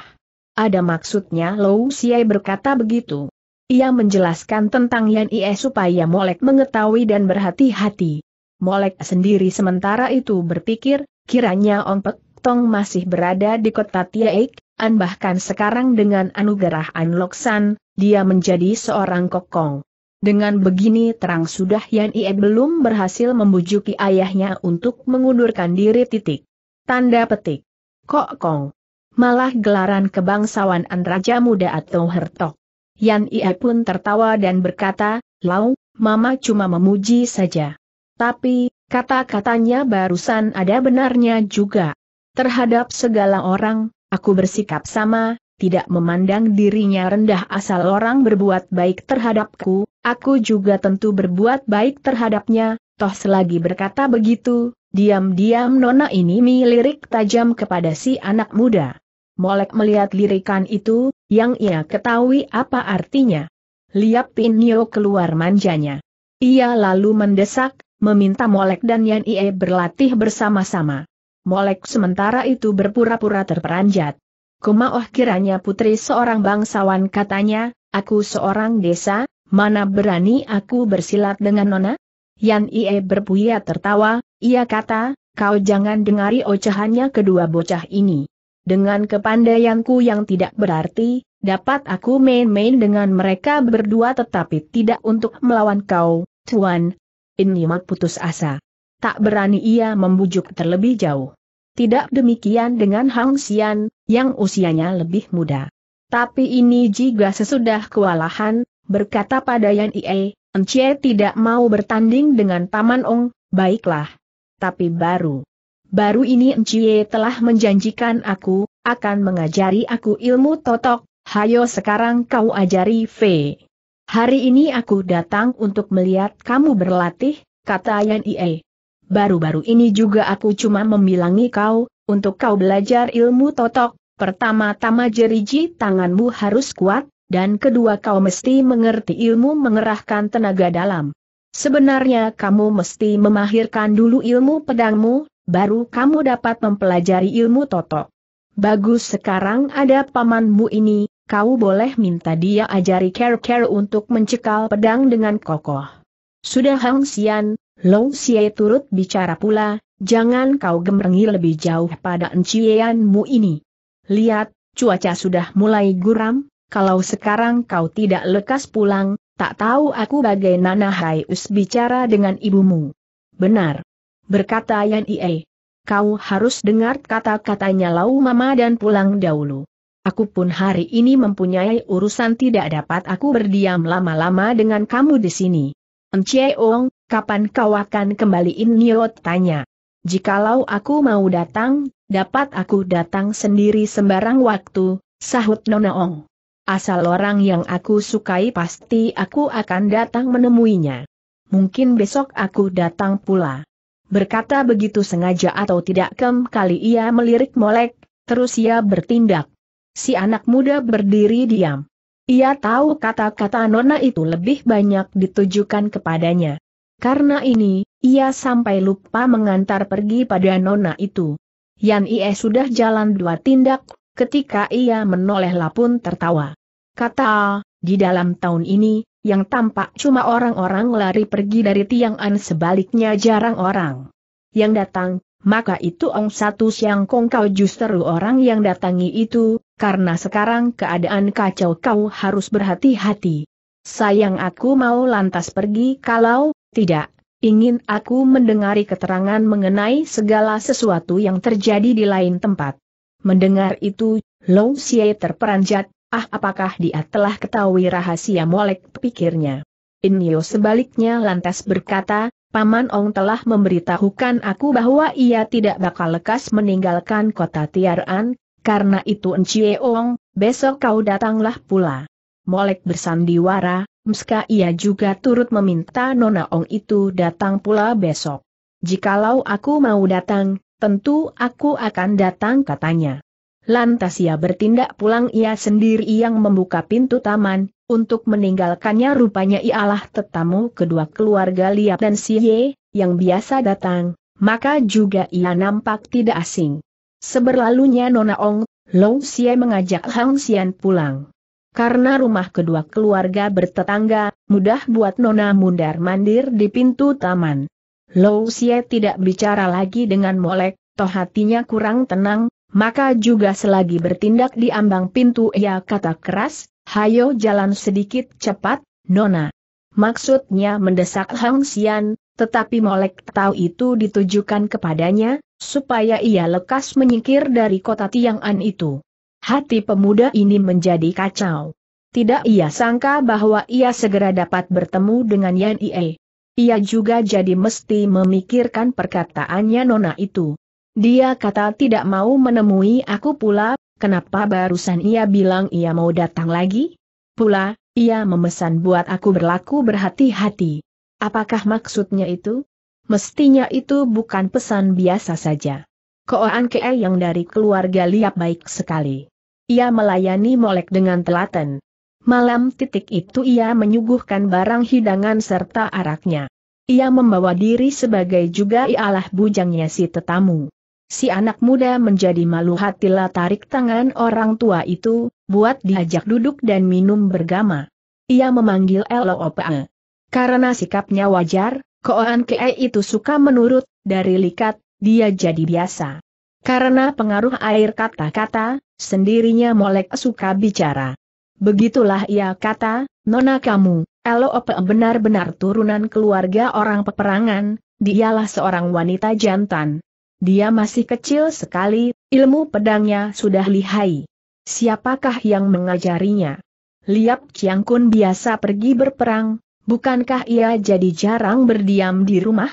S1: Ada maksudnya Lou Xiai berkata begitu. Ia menjelaskan tentang Yan Ie supaya Molek mengetahui dan berhati-hati. Molek sendiri sementara itu berpikir, kiranya Ong Pek Tong masih berada di kota Tiaik, An bahkan sekarang dengan anugerah An Lok San, dia menjadi seorang kokong. Dengan begini terang sudah Yan Ie belum berhasil membujuki ayahnya untuk mengundurkan diri titik. Tanda petik. Kok kong. Malah gelaran kebangsawan Raja Muda atau Hertok. Yan Ie pun tertawa dan berkata, Lau, Mama cuma memuji saja. Tapi, kata-katanya barusan ada benarnya juga. Terhadap segala orang, aku bersikap sama, tidak memandang dirinya rendah asal orang berbuat baik terhadapku, Aku juga tentu berbuat baik terhadapnya, toh selagi berkata begitu, diam-diam nona ini melirik tajam kepada si anak muda. Molek melihat lirikan itu, yang ia ketahui apa artinya. Liap Pinio keluar manjanya. Ia lalu mendesak, meminta Molek dan Yan Ie berlatih bersama-sama. Molek sementara itu berpura-pura terperanjat. Kumaoh kiranya putri seorang bangsawan katanya, aku seorang desa, mana berani aku bersilat dengan Nona? Yan Ie berpuya tertawa, ia kata, kau jangan dengari ocehannya kedua bocah ini. Dengan kepandaianku yang tidak berarti, dapat aku main-main dengan mereka berdua tetapi tidak untuk melawan kau, Tuan. Ini mak putus asa. Tak berani ia membujuk terlebih jauh. Tidak demikian dengan Hang Xian, yang usianya lebih muda. Tapi ini juga sesudah kewalahan, berkata pada Yan Ie, Encie tidak mau bertanding dengan Paman Ong, baiklah. Tapi baru. Baru ini Encie telah menjanjikan aku, akan mengajari aku ilmu totok, hayo sekarang kau ajari Fe. Hari ini aku datang untuk melihat kamu berlatih, kata Yan Ie. Baru-baru ini juga aku cuma membilangi kau, untuk kau belajar ilmu totok, pertama-tama jeriji tanganmu harus kuat, dan kedua kau mesti mengerti ilmu mengerahkan tenaga dalam. Sebenarnya kamu mesti memahirkan dulu ilmu pedangmu, baru kamu dapat mempelajari ilmu toto. Bagus sekarang ada pamanmu ini, kau boleh minta dia ajari care-care untuk mencekal pedang dengan kokoh. Sudah Hang Xian, Long Xie turut bicara pula, jangan kau gemerengi lebih jauh pada encianmu ini. Lihat, cuaca sudah mulai guram, kalau sekarang kau tidak lekas pulang, tak tahu aku bagaimana harus bicara dengan ibumu. Benar. Berkata Yan Ie. Kau harus dengar kata-katanya Lau Mama dan pulang dahulu. Aku pun hari ini mempunyai urusan tidak dapat aku berdiam lama-lama dengan kamu di sini. Ong, kapan kau akan kembaliin Niot tanya. Jikalau aku mau datang, dapat aku datang sendiri sembarang waktu, sahut Nona Ong. Asal orang yang aku sukai pasti aku akan datang menemuinya. Mungkin besok aku datang pula. Berkata begitu sengaja atau tidak kem kali ia melirik molek, terus ia bertindak. Si anak muda berdiri diam. Ia tahu kata-kata Nona itu lebih banyak ditujukan kepadanya. Karena ini, ia sampai lupa mengantar pergi pada Nona itu. Yan Ie sudah jalan dua tindak, Ketika ia menolehlah pun tertawa. Kata, di dalam tahun ini, yang tampak cuma orang-orang lari pergi dari Tiang'an sebaliknya jarang orang. Yang datang, maka itu Ong Satu Siang Kong kau justru orang yang datangi itu, karena sekarang keadaan kacau kau harus berhati-hati. Sayang aku mau lantas pergi kalau, tidak, ingin aku mendengari keterangan mengenai segala sesuatu yang terjadi di lain tempat. Mendengar itu, Long Xie terperanjat, ah apakah dia telah ketahui rahasia molek pikirnya. Inyo sebaliknya lantas berkata, Paman Ong telah memberitahukan aku bahwa ia tidak bakal lekas meninggalkan kota Tiaran, karena itu Encie Ong, besok kau datanglah pula. Molek bersandiwara, meska ia juga turut meminta Nona Ong itu datang pula besok. Jikalau aku mau datang, tentu aku akan datang katanya. Lantas ia bertindak pulang ia sendiri yang membuka pintu taman, untuk meninggalkannya rupanya ialah tetamu kedua keluarga Liap dan Si Ye, yang biasa datang, maka juga ia nampak tidak asing. Seberlalunya Nona Ong, Long Xie mengajak Hang Xian pulang. Karena rumah kedua keluarga bertetangga, mudah buat Nona mundar-mandir di pintu taman. Lou Xie tidak bicara lagi dengan Molek, toh hatinya kurang tenang, maka juga selagi bertindak di ambang pintu ia kata keras, hayo jalan sedikit cepat, Nona. Maksudnya mendesak Hang Xian, tetapi Molek tahu itu ditujukan kepadanya, supaya ia lekas menyingkir dari kota Tiang'an itu. Hati pemuda ini menjadi kacau. Tidak ia sangka bahwa ia segera dapat bertemu dengan Yan Ie. Ia juga jadi mesti memikirkan perkataannya Nona itu. Dia kata tidak mau menemui aku pula, kenapa barusan ia bilang ia mau datang lagi? Pula, ia memesan buat aku berlaku berhati-hati. Apakah maksudnya itu? Mestinya itu bukan pesan biasa saja. Koan kee yang dari keluarga Liap baik sekali. Ia melayani Molek dengan telaten. Malam titik itu ia menyuguhkan barang hidangan serta araknya. Ia membawa diri sebagai juga ialah bujangnya si tetamu. Si anak muda menjadi malu hatilah tarik tangan orang tua itu, buat diajak duduk dan minum bergama. Ia memanggil LOPA. Karena sikapnya wajar, Koan kei itu suka menurut, dari likat, dia jadi biasa. Karena pengaruh air kata-kata, sendirinya Molek suka bicara. Begitulah ia kata, Nona kamu, LOP benar-benar turunan keluarga orang peperangan, dialah seorang wanita jantan. Dia masih kecil sekali, ilmu pedangnya sudah lihai. Siapakah yang mengajarinya? Liap Chiang Kun biasa pergi berperang, bukankah ia jadi jarang berdiam di rumah?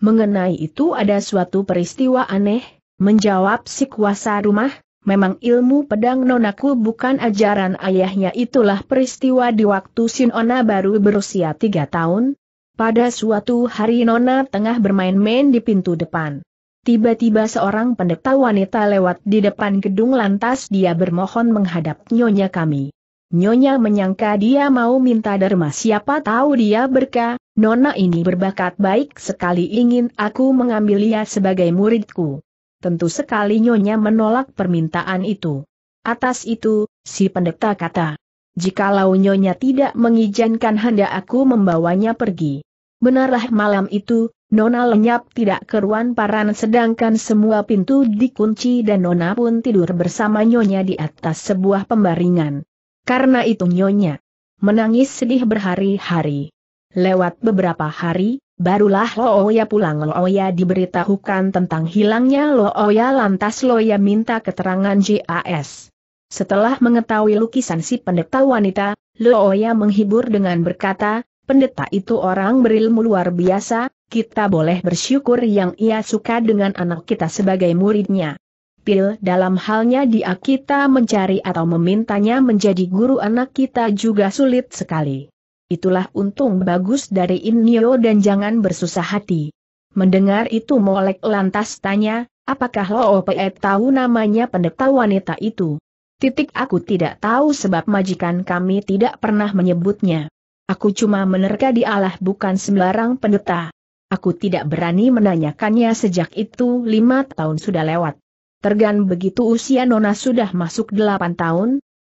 S1: Mengenai itu ada suatu peristiwa aneh, menjawab si kuasa rumah, Memang ilmu pedang nonaku bukan ajaran ayahnya itulah peristiwa di waktu Sinona baru berusia tiga tahun. Pada suatu hari Nona tengah bermain-main di pintu depan. Tiba-tiba seorang pendeta wanita lewat di depan gedung lantas dia bermohon menghadap nyonya kami. Nyonya menyangka dia mau minta derma siapa tahu dia berkah, Nona ini berbakat baik sekali ingin aku mengambil ia sebagai muridku tentu sekali Nyonya menolak permintaan itu. Atas itu, si pendeta kata, Jikalau Nyonya tidak mengizinkan hendak aku membawanya pergi. Benarlah malam itu, Nona lenyap tidak keruan paran sedangkan semua pintu dikunci dan Nona pun tidur bersama Nyonya di atas sebuah pembaringan. Karena itu Nyonya menangis sedih berhari-hari. Lewat beberapa hari, Barulah Looya pulang Looya diberitahukan tentang hilangnya Looya lantas Looya minta keterangan JAS. Setelah mengetahui lukisan si pendeta wanita, Looya menghibur dengan berkata, pendeta itu orang berilmu luar biasa, kita boleh bersyukur yang ia suka dengan anak kita sebagai muridnya. Pil dalam halnya dia kita mencari atau memintanya menjadi guru anak kita juga sulit sekali itulah untung bagus dari Inyo dan jangan bersusah hati. Mendengar itu Molek lantas tanya, apakah Lo Pee tahu namanya pendeta wanita itu? Titik aku tidak tahu sebab majikan kami tidak pernah menyebutnya. Aku cuma menerka di Allah bukan sembarang pendeta. Aku tidak berani menanyakannya sejak itu lima tahun sudah lewat. Tergan begitu usia Nona sudah masuk delapan tahun,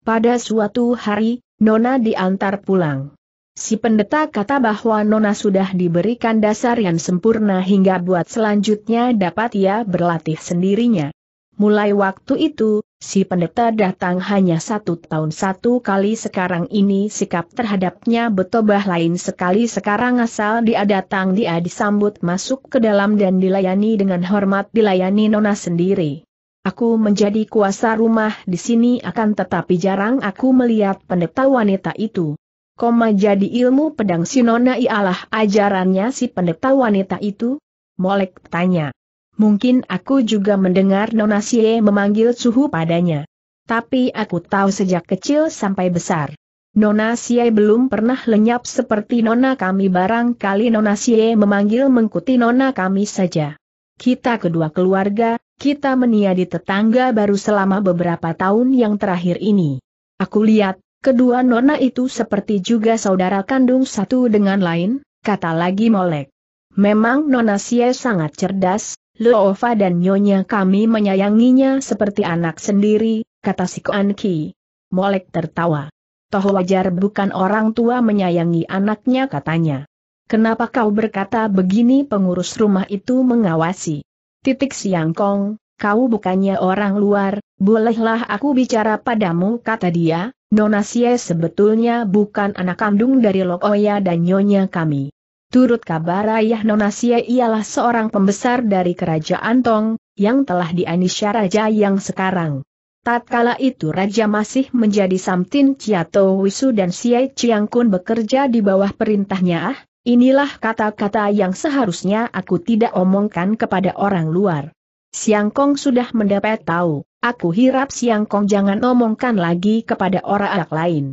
S1: pada suatu hari, Nona diantar pulang. Si pendeta kata bahwa Nona sudah diberikan dasar yang sempurna hingga buat selanjutnya dapat ia berlatih sendirinya. Mulai waktu itu, si pendeta datang hanya satu tahun satu kali sekarang ini sikap terhadapnya betobah lain sekali sekarang asal dia datang dia disambut masuk ke dalam dan dilayani dengan hormat dilayani Nona sendiri. Aku menjadi kuasa rumah di sini akan tetapi jarang aku melihat pendeta wanita itu. Koma jadi ilmu pedang Sinona ialah ajarannya si pendeta wanita itu? Molek tanya. Mungkin aku juga mendengar Nona Sie memanggil suhu padanya. Tapi aku tahu sejak kecil sampai besar. Nona Sie belum pernah lenyap seperti Nona kami barangkali Nona Sie memanggil mengkuti Nona kami saja. Kita kedua keluarga, kita meniadi tetangga baru selama beberapa tahun yang terakhir ini. Aku lihat, Kedua nona itu seperti juga saudara kandung satu dengan lain, kata lagi Molek. Memang nona Sia sangat cerdas, Loova dan nyonya kami menyayanginya seperti anak sendiri, kata si Kuan Ki. Molek tertawa. Toh wajar bukan orang tua menyayangi anaknya katanya. Kenapa kau berkata begini pengurus rumah itu mengawasi? Titik Siangkong, kau bukannya orang luar, bolehlah aku bicara padamu kata dia, Nona Sia sebetulnya bukan anak kandung dari Lokoya dan Nyonya kami. Turut kabar ayah Nona Sia ialah seorang pembesar dari kerajaan Tong, yang telah dianisya raja yang sekarang. Tatkala itu raja masih menjadi Samtin Ciato Wisu dan Chiang Kun bekerja di bawah perintahnya ah, inilah kata-kata yang seharusnya aku tidak omongkan kepada orang luar. Siang Kong sudah mendapat tahu, aku hirap Siang Kong jangan omongkan lagi kepada orang lain.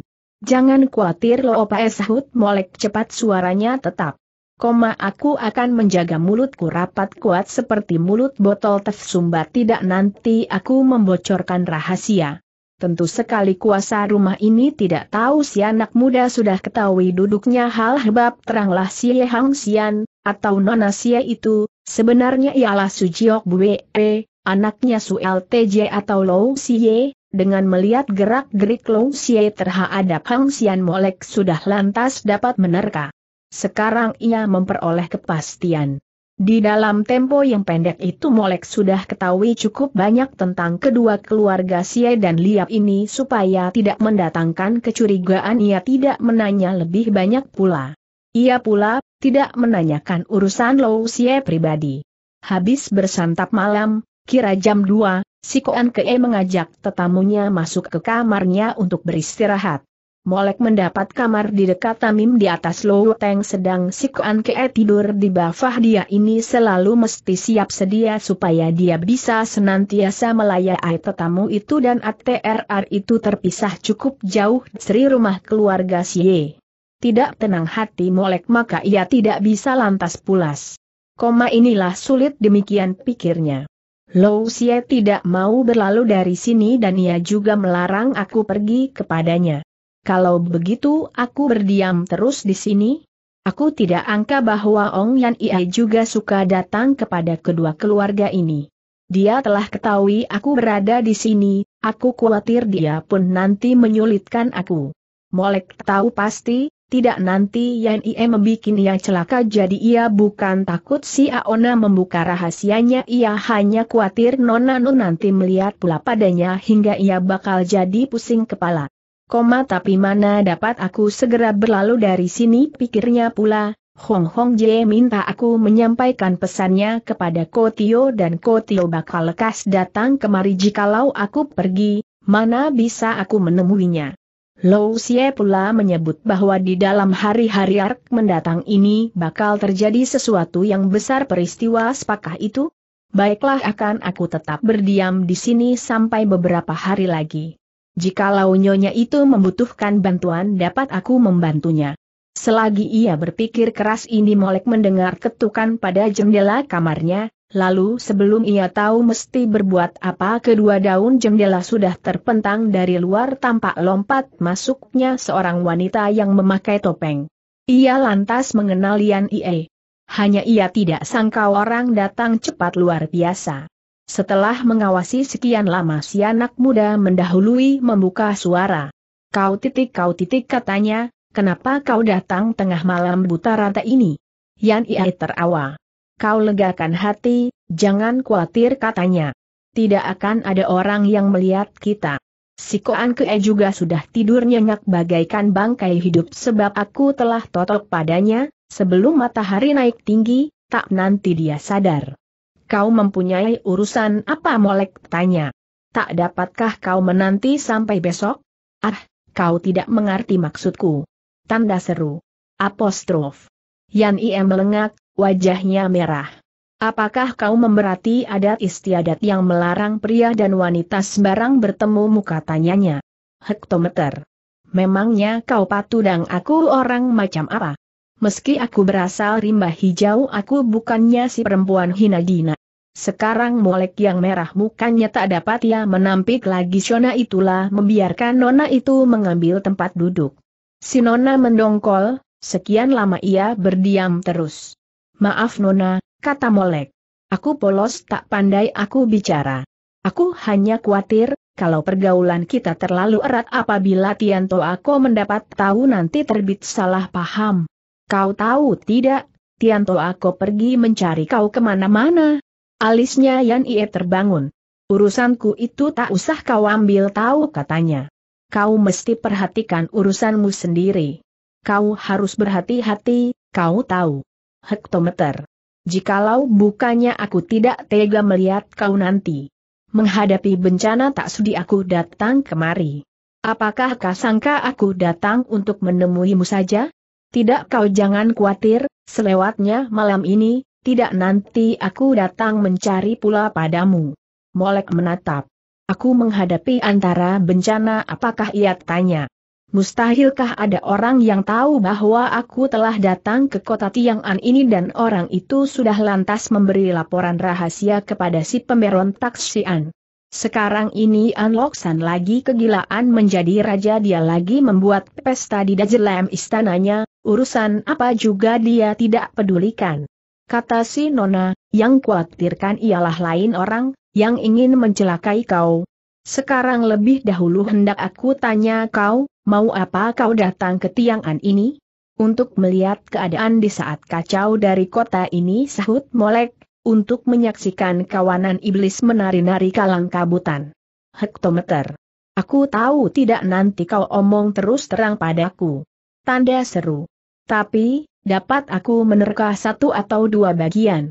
S1: Jangan khawatir Lo opa sahut molek cepat suaranya tetap. Koma aku akan menjaga mulutku rapat kuat seperti mulut botol teh sumba tidak nanti aku membocorkan rahasia. Tentu sekali kuasa rumah ini tidak tahu si anak muda sudah ketahui duduknya hal hebat teranglah si Hang Sian, atau Nona Sia itu, Sebenarnya ialah Sujiok Bwe, anaknya Su LTJ atau Lou Xie, dengan melihat gerak-gerik Lou Xie terhadap Hang Xian Molek sudah lantas dapat menerka. Sekarang ia memperoleh kepastian. Di dalam tempo yang pendek itu Molek sudah ketahui cukup banyak tentang kedua keluarga Xie dan Liap ini supaya tidak mendatangkan kecurigaan ia tidak menanya lebih banyak pula. Ia pula, tidak menanyakan urusan Lou Xie pribadi. Habis bersantap malam, kira jam 2, si Koan Kee mengajak tetamunya masuk ke kamarnya untuk beristirahat. Molek mendapat kamar di dekat Tamim di atas Lou Teng sedang si Koan Kee tidur di bawah dia ini selalu mesti siap sedia supaya dia bisa senantiasa melayani tetamu itu dan ATRR itu terpisah cukup jauh dari rumah keluarga Xie tidak tenang hati molek maka ia tidak bisa lantas pulas. Koma inilah sulit demikian pikirnya. Lo, Xie tidak mau berlalu dari sini dan ia juga melarang aku pergi kepadanya. Kalau begitu aku berdiam terus di sini? Aku tidak angka bahwa Ong Yan Ia juga suka datang kepada kedua keluarga ini. Dia telah ketahui aku berada di sini, aku khawatir dia pun nanti menyulitkan aku. Molek tahu pasti, tidak nanti Yan Ie membuat ia celaka jadi ia bukan takut si Aona membuka rahasianya ia hanya khawatir Nona Nu nanti melihat pula padanya hingga ia bakal jadi pusing kepala. Koma tapi mana dapat aku segera berlalu dari sini pikirnya pula, Hong Hong Jie minta aku menyampaikan pesannya kepada Kotio dan Kotio bakal lekas datang kemari jikalau aku pergi, mana bisa aku menemuinya. Lou Xie pula menyebut bahwa di dalam hari-hari Ark mendatang ini bakal terjadi sesuatu yang besar peristiwa sepakah itu? Baiklah akan aku tetap berdiam di sini sampai beberapa hari lagi. Jika Launyonya itu membutuhkan bantuan dapat aku membantunya. Selagi ia berpikir keras ini Molek mendengar ketukan pada jendela kamarnya, Lalu sebelum ia tahu mesti berbuat apa kedua daun jendela sudah terpentang dari luar tampak lompat masuknya seorang wanita yang memakai topeng. Ia lantas mengenal Lian Ie. Hanya ia tidak sangka orang datang cepat luar biasa. Setelah mengawasi sekian lama si anak muda mendahului membuka suara. Kau titik kau titik katanya, kenapa kau datang tengah malam buta rata ini? Yan Ie terawal kau legakan hati, jangan khawatir katanya. Tidak akan ada orang yang melihat kita. Si Koan Kee juga sudah tidur nyenyak bagaikan bangkai hidup sebab aku telah totok padanya, sebelum matahari naik tinggi, tak nanti dia sadar. Kau mempunyai urusan apa molek tanya. Tak dapatkah kau menanti sampai besok? Ah, kau tidak mengerti maksudku. Tanda seru. Apostrof. Yan Ie melengak, Wajahnya merah. Apakah kau memberati adat istiadat yang melarang pria dan wanita sembarang bertemu muka tanyanya? Hektometer. Memangnya kau patudang aku orang macam apa? Meski aku berasal rimba hijau aku bukannya si perempuan hina dina. Sekarang molek yang merah mukanya tak dapat ia menampik lagi Shona itulah membiarkan Nona itu mengambil tempat duduk. Si Nona mendongkol, sekian lama ia berdiam terus. Maaf Nona, kata Molek. Aku polos tak pandai aku bicara. Aku hanya khawatir, kalau pergaulan kita terlalu erat apabila Tianto aku mendapat tahu nanti terbit salah paham. Kau tahu tidak, Tianto aku pergi mencari kau kemana-mana. Alisnya Yan Ie terbangun. Urusanku itu tak usah kau ambil tahu katanya. Kau mesti perhatikan urusanmu sendiri. Kau harus berhati-hati, kau tahu hektometer. Jikalau bukannya aku tidak tega melihat kau nanti. Menghadapi bencana tak sudi aku datang kemari. Apakah kau sangka aku datang untuk menemuimu saja? Tidak kau jangan khawatir, selewatnya malam ini, tidak nanti aku datang mencari pula padamu. Molek menatap. Aku menghadapi antara bencana apakah ia tanya. Mustahilkah ada orang yang tahu bahwa aku telah datang ke kota Tiang'an ini dan orang itu sudah lantas memberi laporan rahasia kepada si pemberontak Xi'an. Sekarang ini An Loksan lagi kegilaan menjadi raja dia lagi membuat pesta di dajelem istananya, urusan apa juga dia tidak pedulikan. Kata si Nona, yang khawatirkan ialah lain orang, yang ingin mencelakai kau. Sekarang lebih dahulu hendak aku tanya kau, mau apa kau datang ke tiangan ini? Untuk melihat keadaan di saat kacau dari kota ini sahut Molek, untuk menyaksikan kawanan iblis menari-nari kalang kabutan. Hektometer. Aku tahu tidak nanti kau omong terus terang padaku. Tanda seru. Tapi, dapat aku menerka satu atau dua bagian.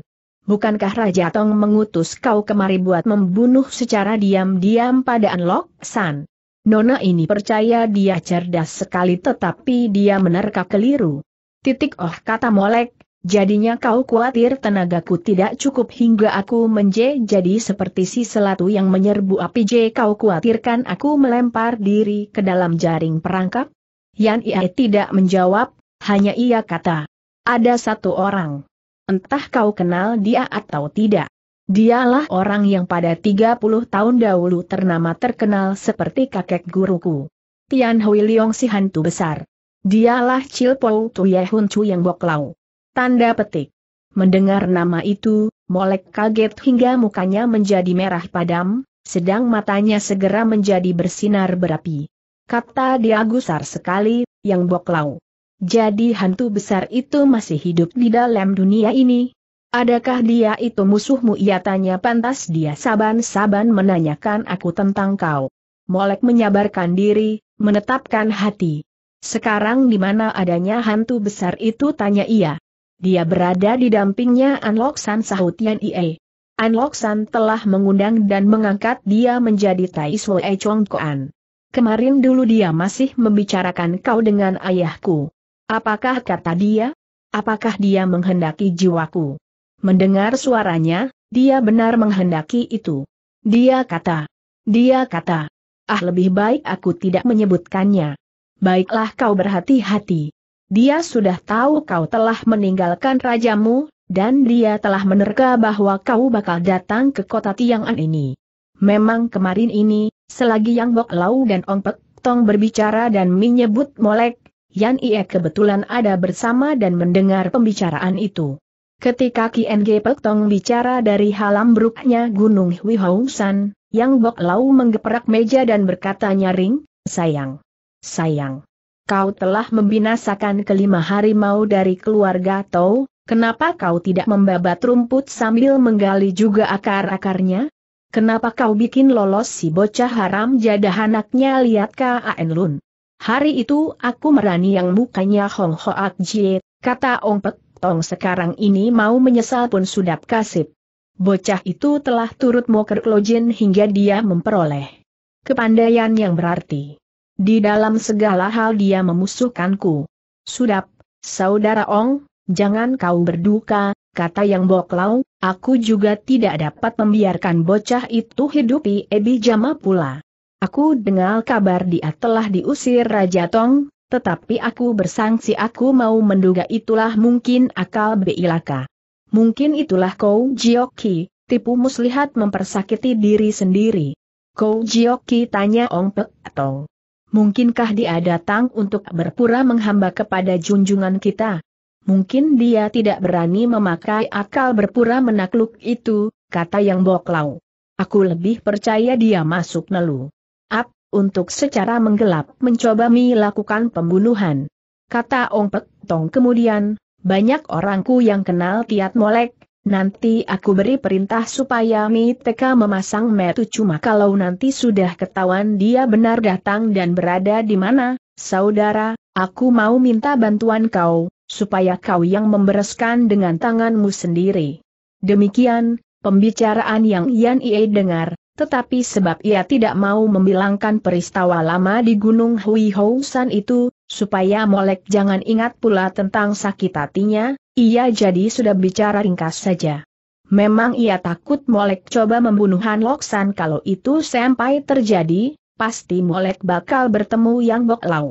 S1: Bukankah Raja Tong mengutus kau kemari buat membunuh secara diam-diam pada Anlok San? Nona ini percaya dia cerdas sekali tetapi dia menerka keliru. Titik oh kata Molek, jadinya kau khawatir tenagaku tidak cukup hingga aku menje jadi seperti si selatu yang menyerbu api je kau khawatirkan aku melempar diri ke dalam jaring perangkap? Yan Ia tidak menjawab, hanya ia kata. Ada satu orang. Entah kau kenal dia atau tidak. Dialah orang yang pada 30 tahun dahulu ternama terkenal seperti kakek guruku. Tian Hui Leong si hantu besar. Dialah Chil Pou Tuye Hun Chu yang boklau. Tanda petik. Mendengar nama itu, Molek kaget hingga mukanya menjadi merah padam, sedang matanya segera menjadi bersinar berapi. Kata dia gusar sekali, yang boklau. Jadi hantu besar itu masih hidup di dalam dunia ini, Adakah dia itu musuhmu? Ia tanya pantas dia saban-saban menanyakan aku tentang kau. Molek menyabarkan diri, menetapkan hati. Sekarang di mana adanya hantu besar itu tanya ia. Dia berada di dampingnya Anloksan sahut Yan Ie. Anloksan telah mengundang dan mengangkat dia menjadi Tai Sue Chong Koan. Kemarin dulu dia masih membicarakan kau dengan ayahku. Apakah kata dia? Apakah dia menghendaki jiwaku? Mendengar suaranya, dia benar menghendaki itu. Dia kata. Dia kata. Ah lebih baik aku tidak menyebutkannya. Baiklah kau berhati-hati. Dia sudah tahu kau telah meninggalkan rajamu, dan dia telah menerka bahwa kau bakal datang ke kota Tiang'an ini. Memang kemarin ini, selagi Yang Bok Lau dan Ong Pek Tong berbicara dan menyebut molek, Yan Ie kebetulan ada bersama dan mendengar pembicaraan itu. Ketika Ki Petong Pek Tong bicara dari halam beruknya Gunung Huihousan, Yang Bok Lau menggeprak meja dan berkata nyaring, sayang, sayang. Kau telah membinasakan kelima harimau dari keluarga Tau, kenapa kau tidak membabat rumput sambil menggali juga akar-akarnya? Kenapa kau bikin lolos si bocah haram jadah anaknya lihat K.A.N. Lun? Hari itu aku merani yang mukanya Hong Hoak Jie, kata Ong Pek Tong sekarang ini mau menyesal pun sudah kasip. Bocah itu telah turut moker Klojin hingga dia memperoleh kepandaian yang berarti. Di dalam segala hal dia memusuhkanku. Sudap, saudara Ong, jangan kau berduka, kata yang boklau, aku juga tidak dapat membiarkan bocah itu hidupi Ebi Jama pula. Aku dengar kabar dia telah diusir Raja Tong, tetapi aku bersangsi aku mau menduga itulah mungkin akal Beilaka. Mungkin itulah kau Jioki, tipu muslihat mempersakiti diri sendiri. Kau Jioki tanya Ong Pek atau Mungkinkah dia datang untuk berpura menghamba kepada junjungan kita? Mungkin dia tidak berani memakai akal berpura menakluk itu, kata yang boklau. Aku lebih percaya dia masuk nelu. Ap, untuk secara menggelap mencoba melakukan pembunuhan. Kata Ong Pek Tong kemudian, banyak orangku yang kenal Tiat Molek, nanti aku beri perintah supaya Mi Teka memasang metu cuma kalau nanti sudah ketahuan dia benar datang dan berada di mana, saudara, aku mau minta bantuan kau, supaya kau yang membereskan dengan tanganmu sendiri. Demikian, pembicaraan yang Yan Ie dengar, tetapi sebab ia tidak mau membilangkan peristawa lama di Gunung Hui Housan itu, supaya Molek jangan ingat pula tentang sakit hatinya, ia jadi sudah bicara ringkas saja. Memang ia takut Molek coba membunuh Han Loksan kalau itu sampai terjadi, pasti Molek bakal bertemu Yang Bok Lau.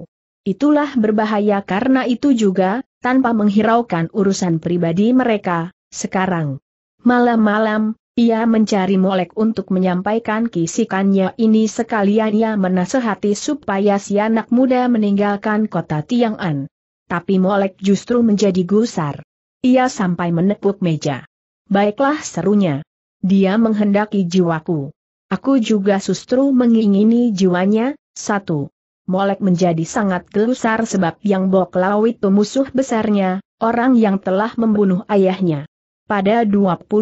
S1: Itulah berbahaya karena itu juga, tanpa menghiraukan urusan pribadi mereka, sekarang. Malam-malam, ia mencari molek untuk menyampaikan kisikannya ini sekalian ia menasehati supaya si anak muda meninggalkan kota Tiang'an. Tapi molek justru menjadi gusar. Ia sampai menepuk meja. Baiklah serunya. Dia menghendaki jiwaku. Aku juga justru mengingini jiwanya, satu. Molek menjadi sangat gelusar sebab yang Boklawit pemusuh besarnya, orang yang telah membunuh ayahnya. Pada 25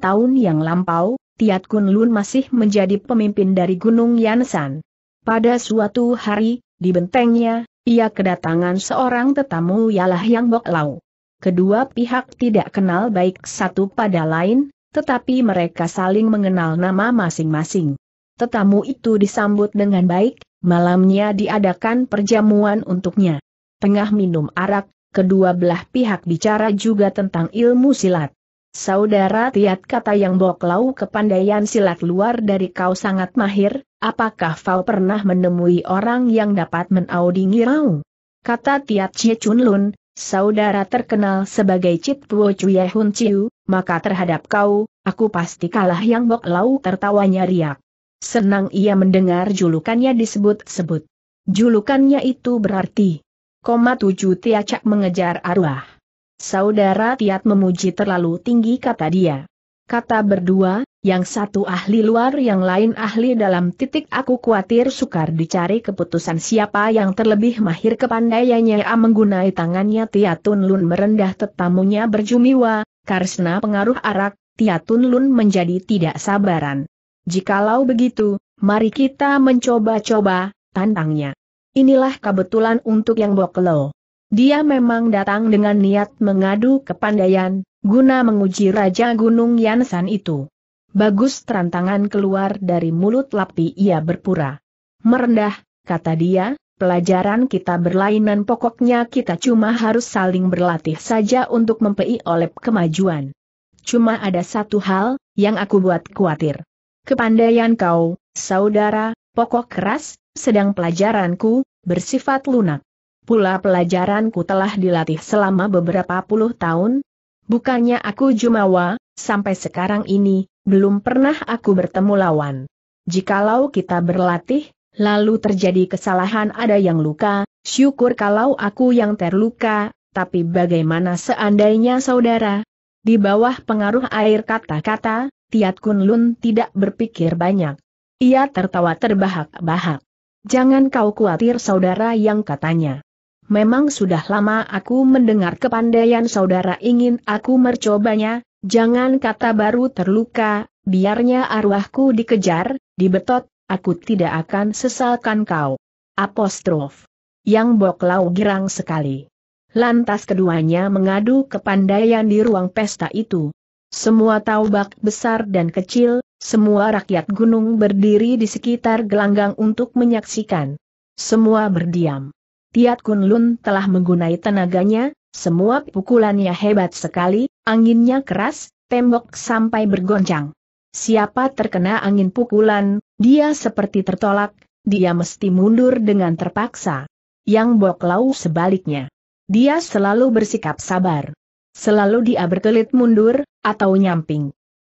S1: tahun yang lampau, Tiat Kun Lun masih menjadi pemimpin dari Gunung Yansan. Pada suatu hari, di bentengnya, ia kedatangan seorang tetamu ialah Yang Bok Lau. Kedua pihak tidak kenal baik satu pada lain, tetapi mereka saling mengenal nama masing-masing. Tetamu itu disambut dengan baik, malamnya diadakan perjamuan untuknya. Tengah minum arak, kedua belah pihak bicara juga tentang ilmu silat. Saudara Tiat kata yang boklau kepandaian silat luar dari kau sangat mahir, apakah kau pernah menemui orang yang dapat menaudingi rau? Kata Tiat Cie Chun Lun, saudara terkenal sebagai Cit Puo Cuye Hun Chiu, maka terhadap kau, aku pasti kalah yang boklau tertawanya riak. Senang ia mendengar julukannya disebut-sebut. Julukannya itu berarti, koma tujuh tiacak mengejar arwah. Saudara Tiat memuji terlalu tinggi kata dia. Kata berdua, yang satu ahli luar yang lain ahli dalam titik aku khawatir sukar dicari keputusan siapa yang terlebih mahir kepandaiannya A menggunai tangannya Tiatun Lun merendah tetamunya berjumiwa, karena pengaruh arak, Tiatun Lun menjadi tidak sabaran. Jikalau begitu, mari kita mencoba-coba, tantangnya. Inilah kebetulan untuk yang boklo. Dia memang datang dengan niat mengadu kepandaian, guna menguji Raja Gunung Yansan itu. Bagus terantangan keluar dari mulut Lapi ia berpura. Merendah, kata dia, pelajaran kita berlainan pokoknya kita cuma harus saling berlatih saja untuk mempei oleh kemajuan. Cuma ada satu hal, yang aku buat khawatir. Kepandaian kau, saudara, pokok keras, sedang pelajaranku, bersifat lunak pula pelajaranku telah dilatih selama beberapa puluh tahun. Bukannya aku jumawa, sampai sekarang ini, belum pernah aku bertemu lawan. Jikalau kita berlatih, lalu terjadi kesalahan ada yang luka, syukur kalau aku yang terluka, tapi bagaimana seandainya saudara? Di bawah pengaruh air kata-kata, Tiat Kun Lun tidak berpikir banyak. Ia tertawa terbahak-bahak. Jangan kau khawatir saudara yang katanya memang sudah lama aku mendengar kepandaian saudara ingin aku mencobanya. jangan kata baru terluka, biarnya arwahku dikejar, dibetot, aku tidak akan sesalkan kau. Apostrof. Yang boklau girang sekali. Lantas keduanya mengadu kepandaian di ruang pesta itu. Semua taubak besar dan kecil, semua rakyat gunung berdiri di sekitar gelanggang untuk menyaksikan. Semua berdiam. Tiat Kunlun telah menggunai tenaganya, semua pukulannya hebat sekali, anginnya keras, tembok sampai bergoncang. Siapa terkena angin pukulan, dia seperti tertolak, dia mesti mundur dengan terpaksa. Yang Boklau sebaliknya. Dia selalu bersikap sabar. Selalu dia berkelit mundur, atau nyamping.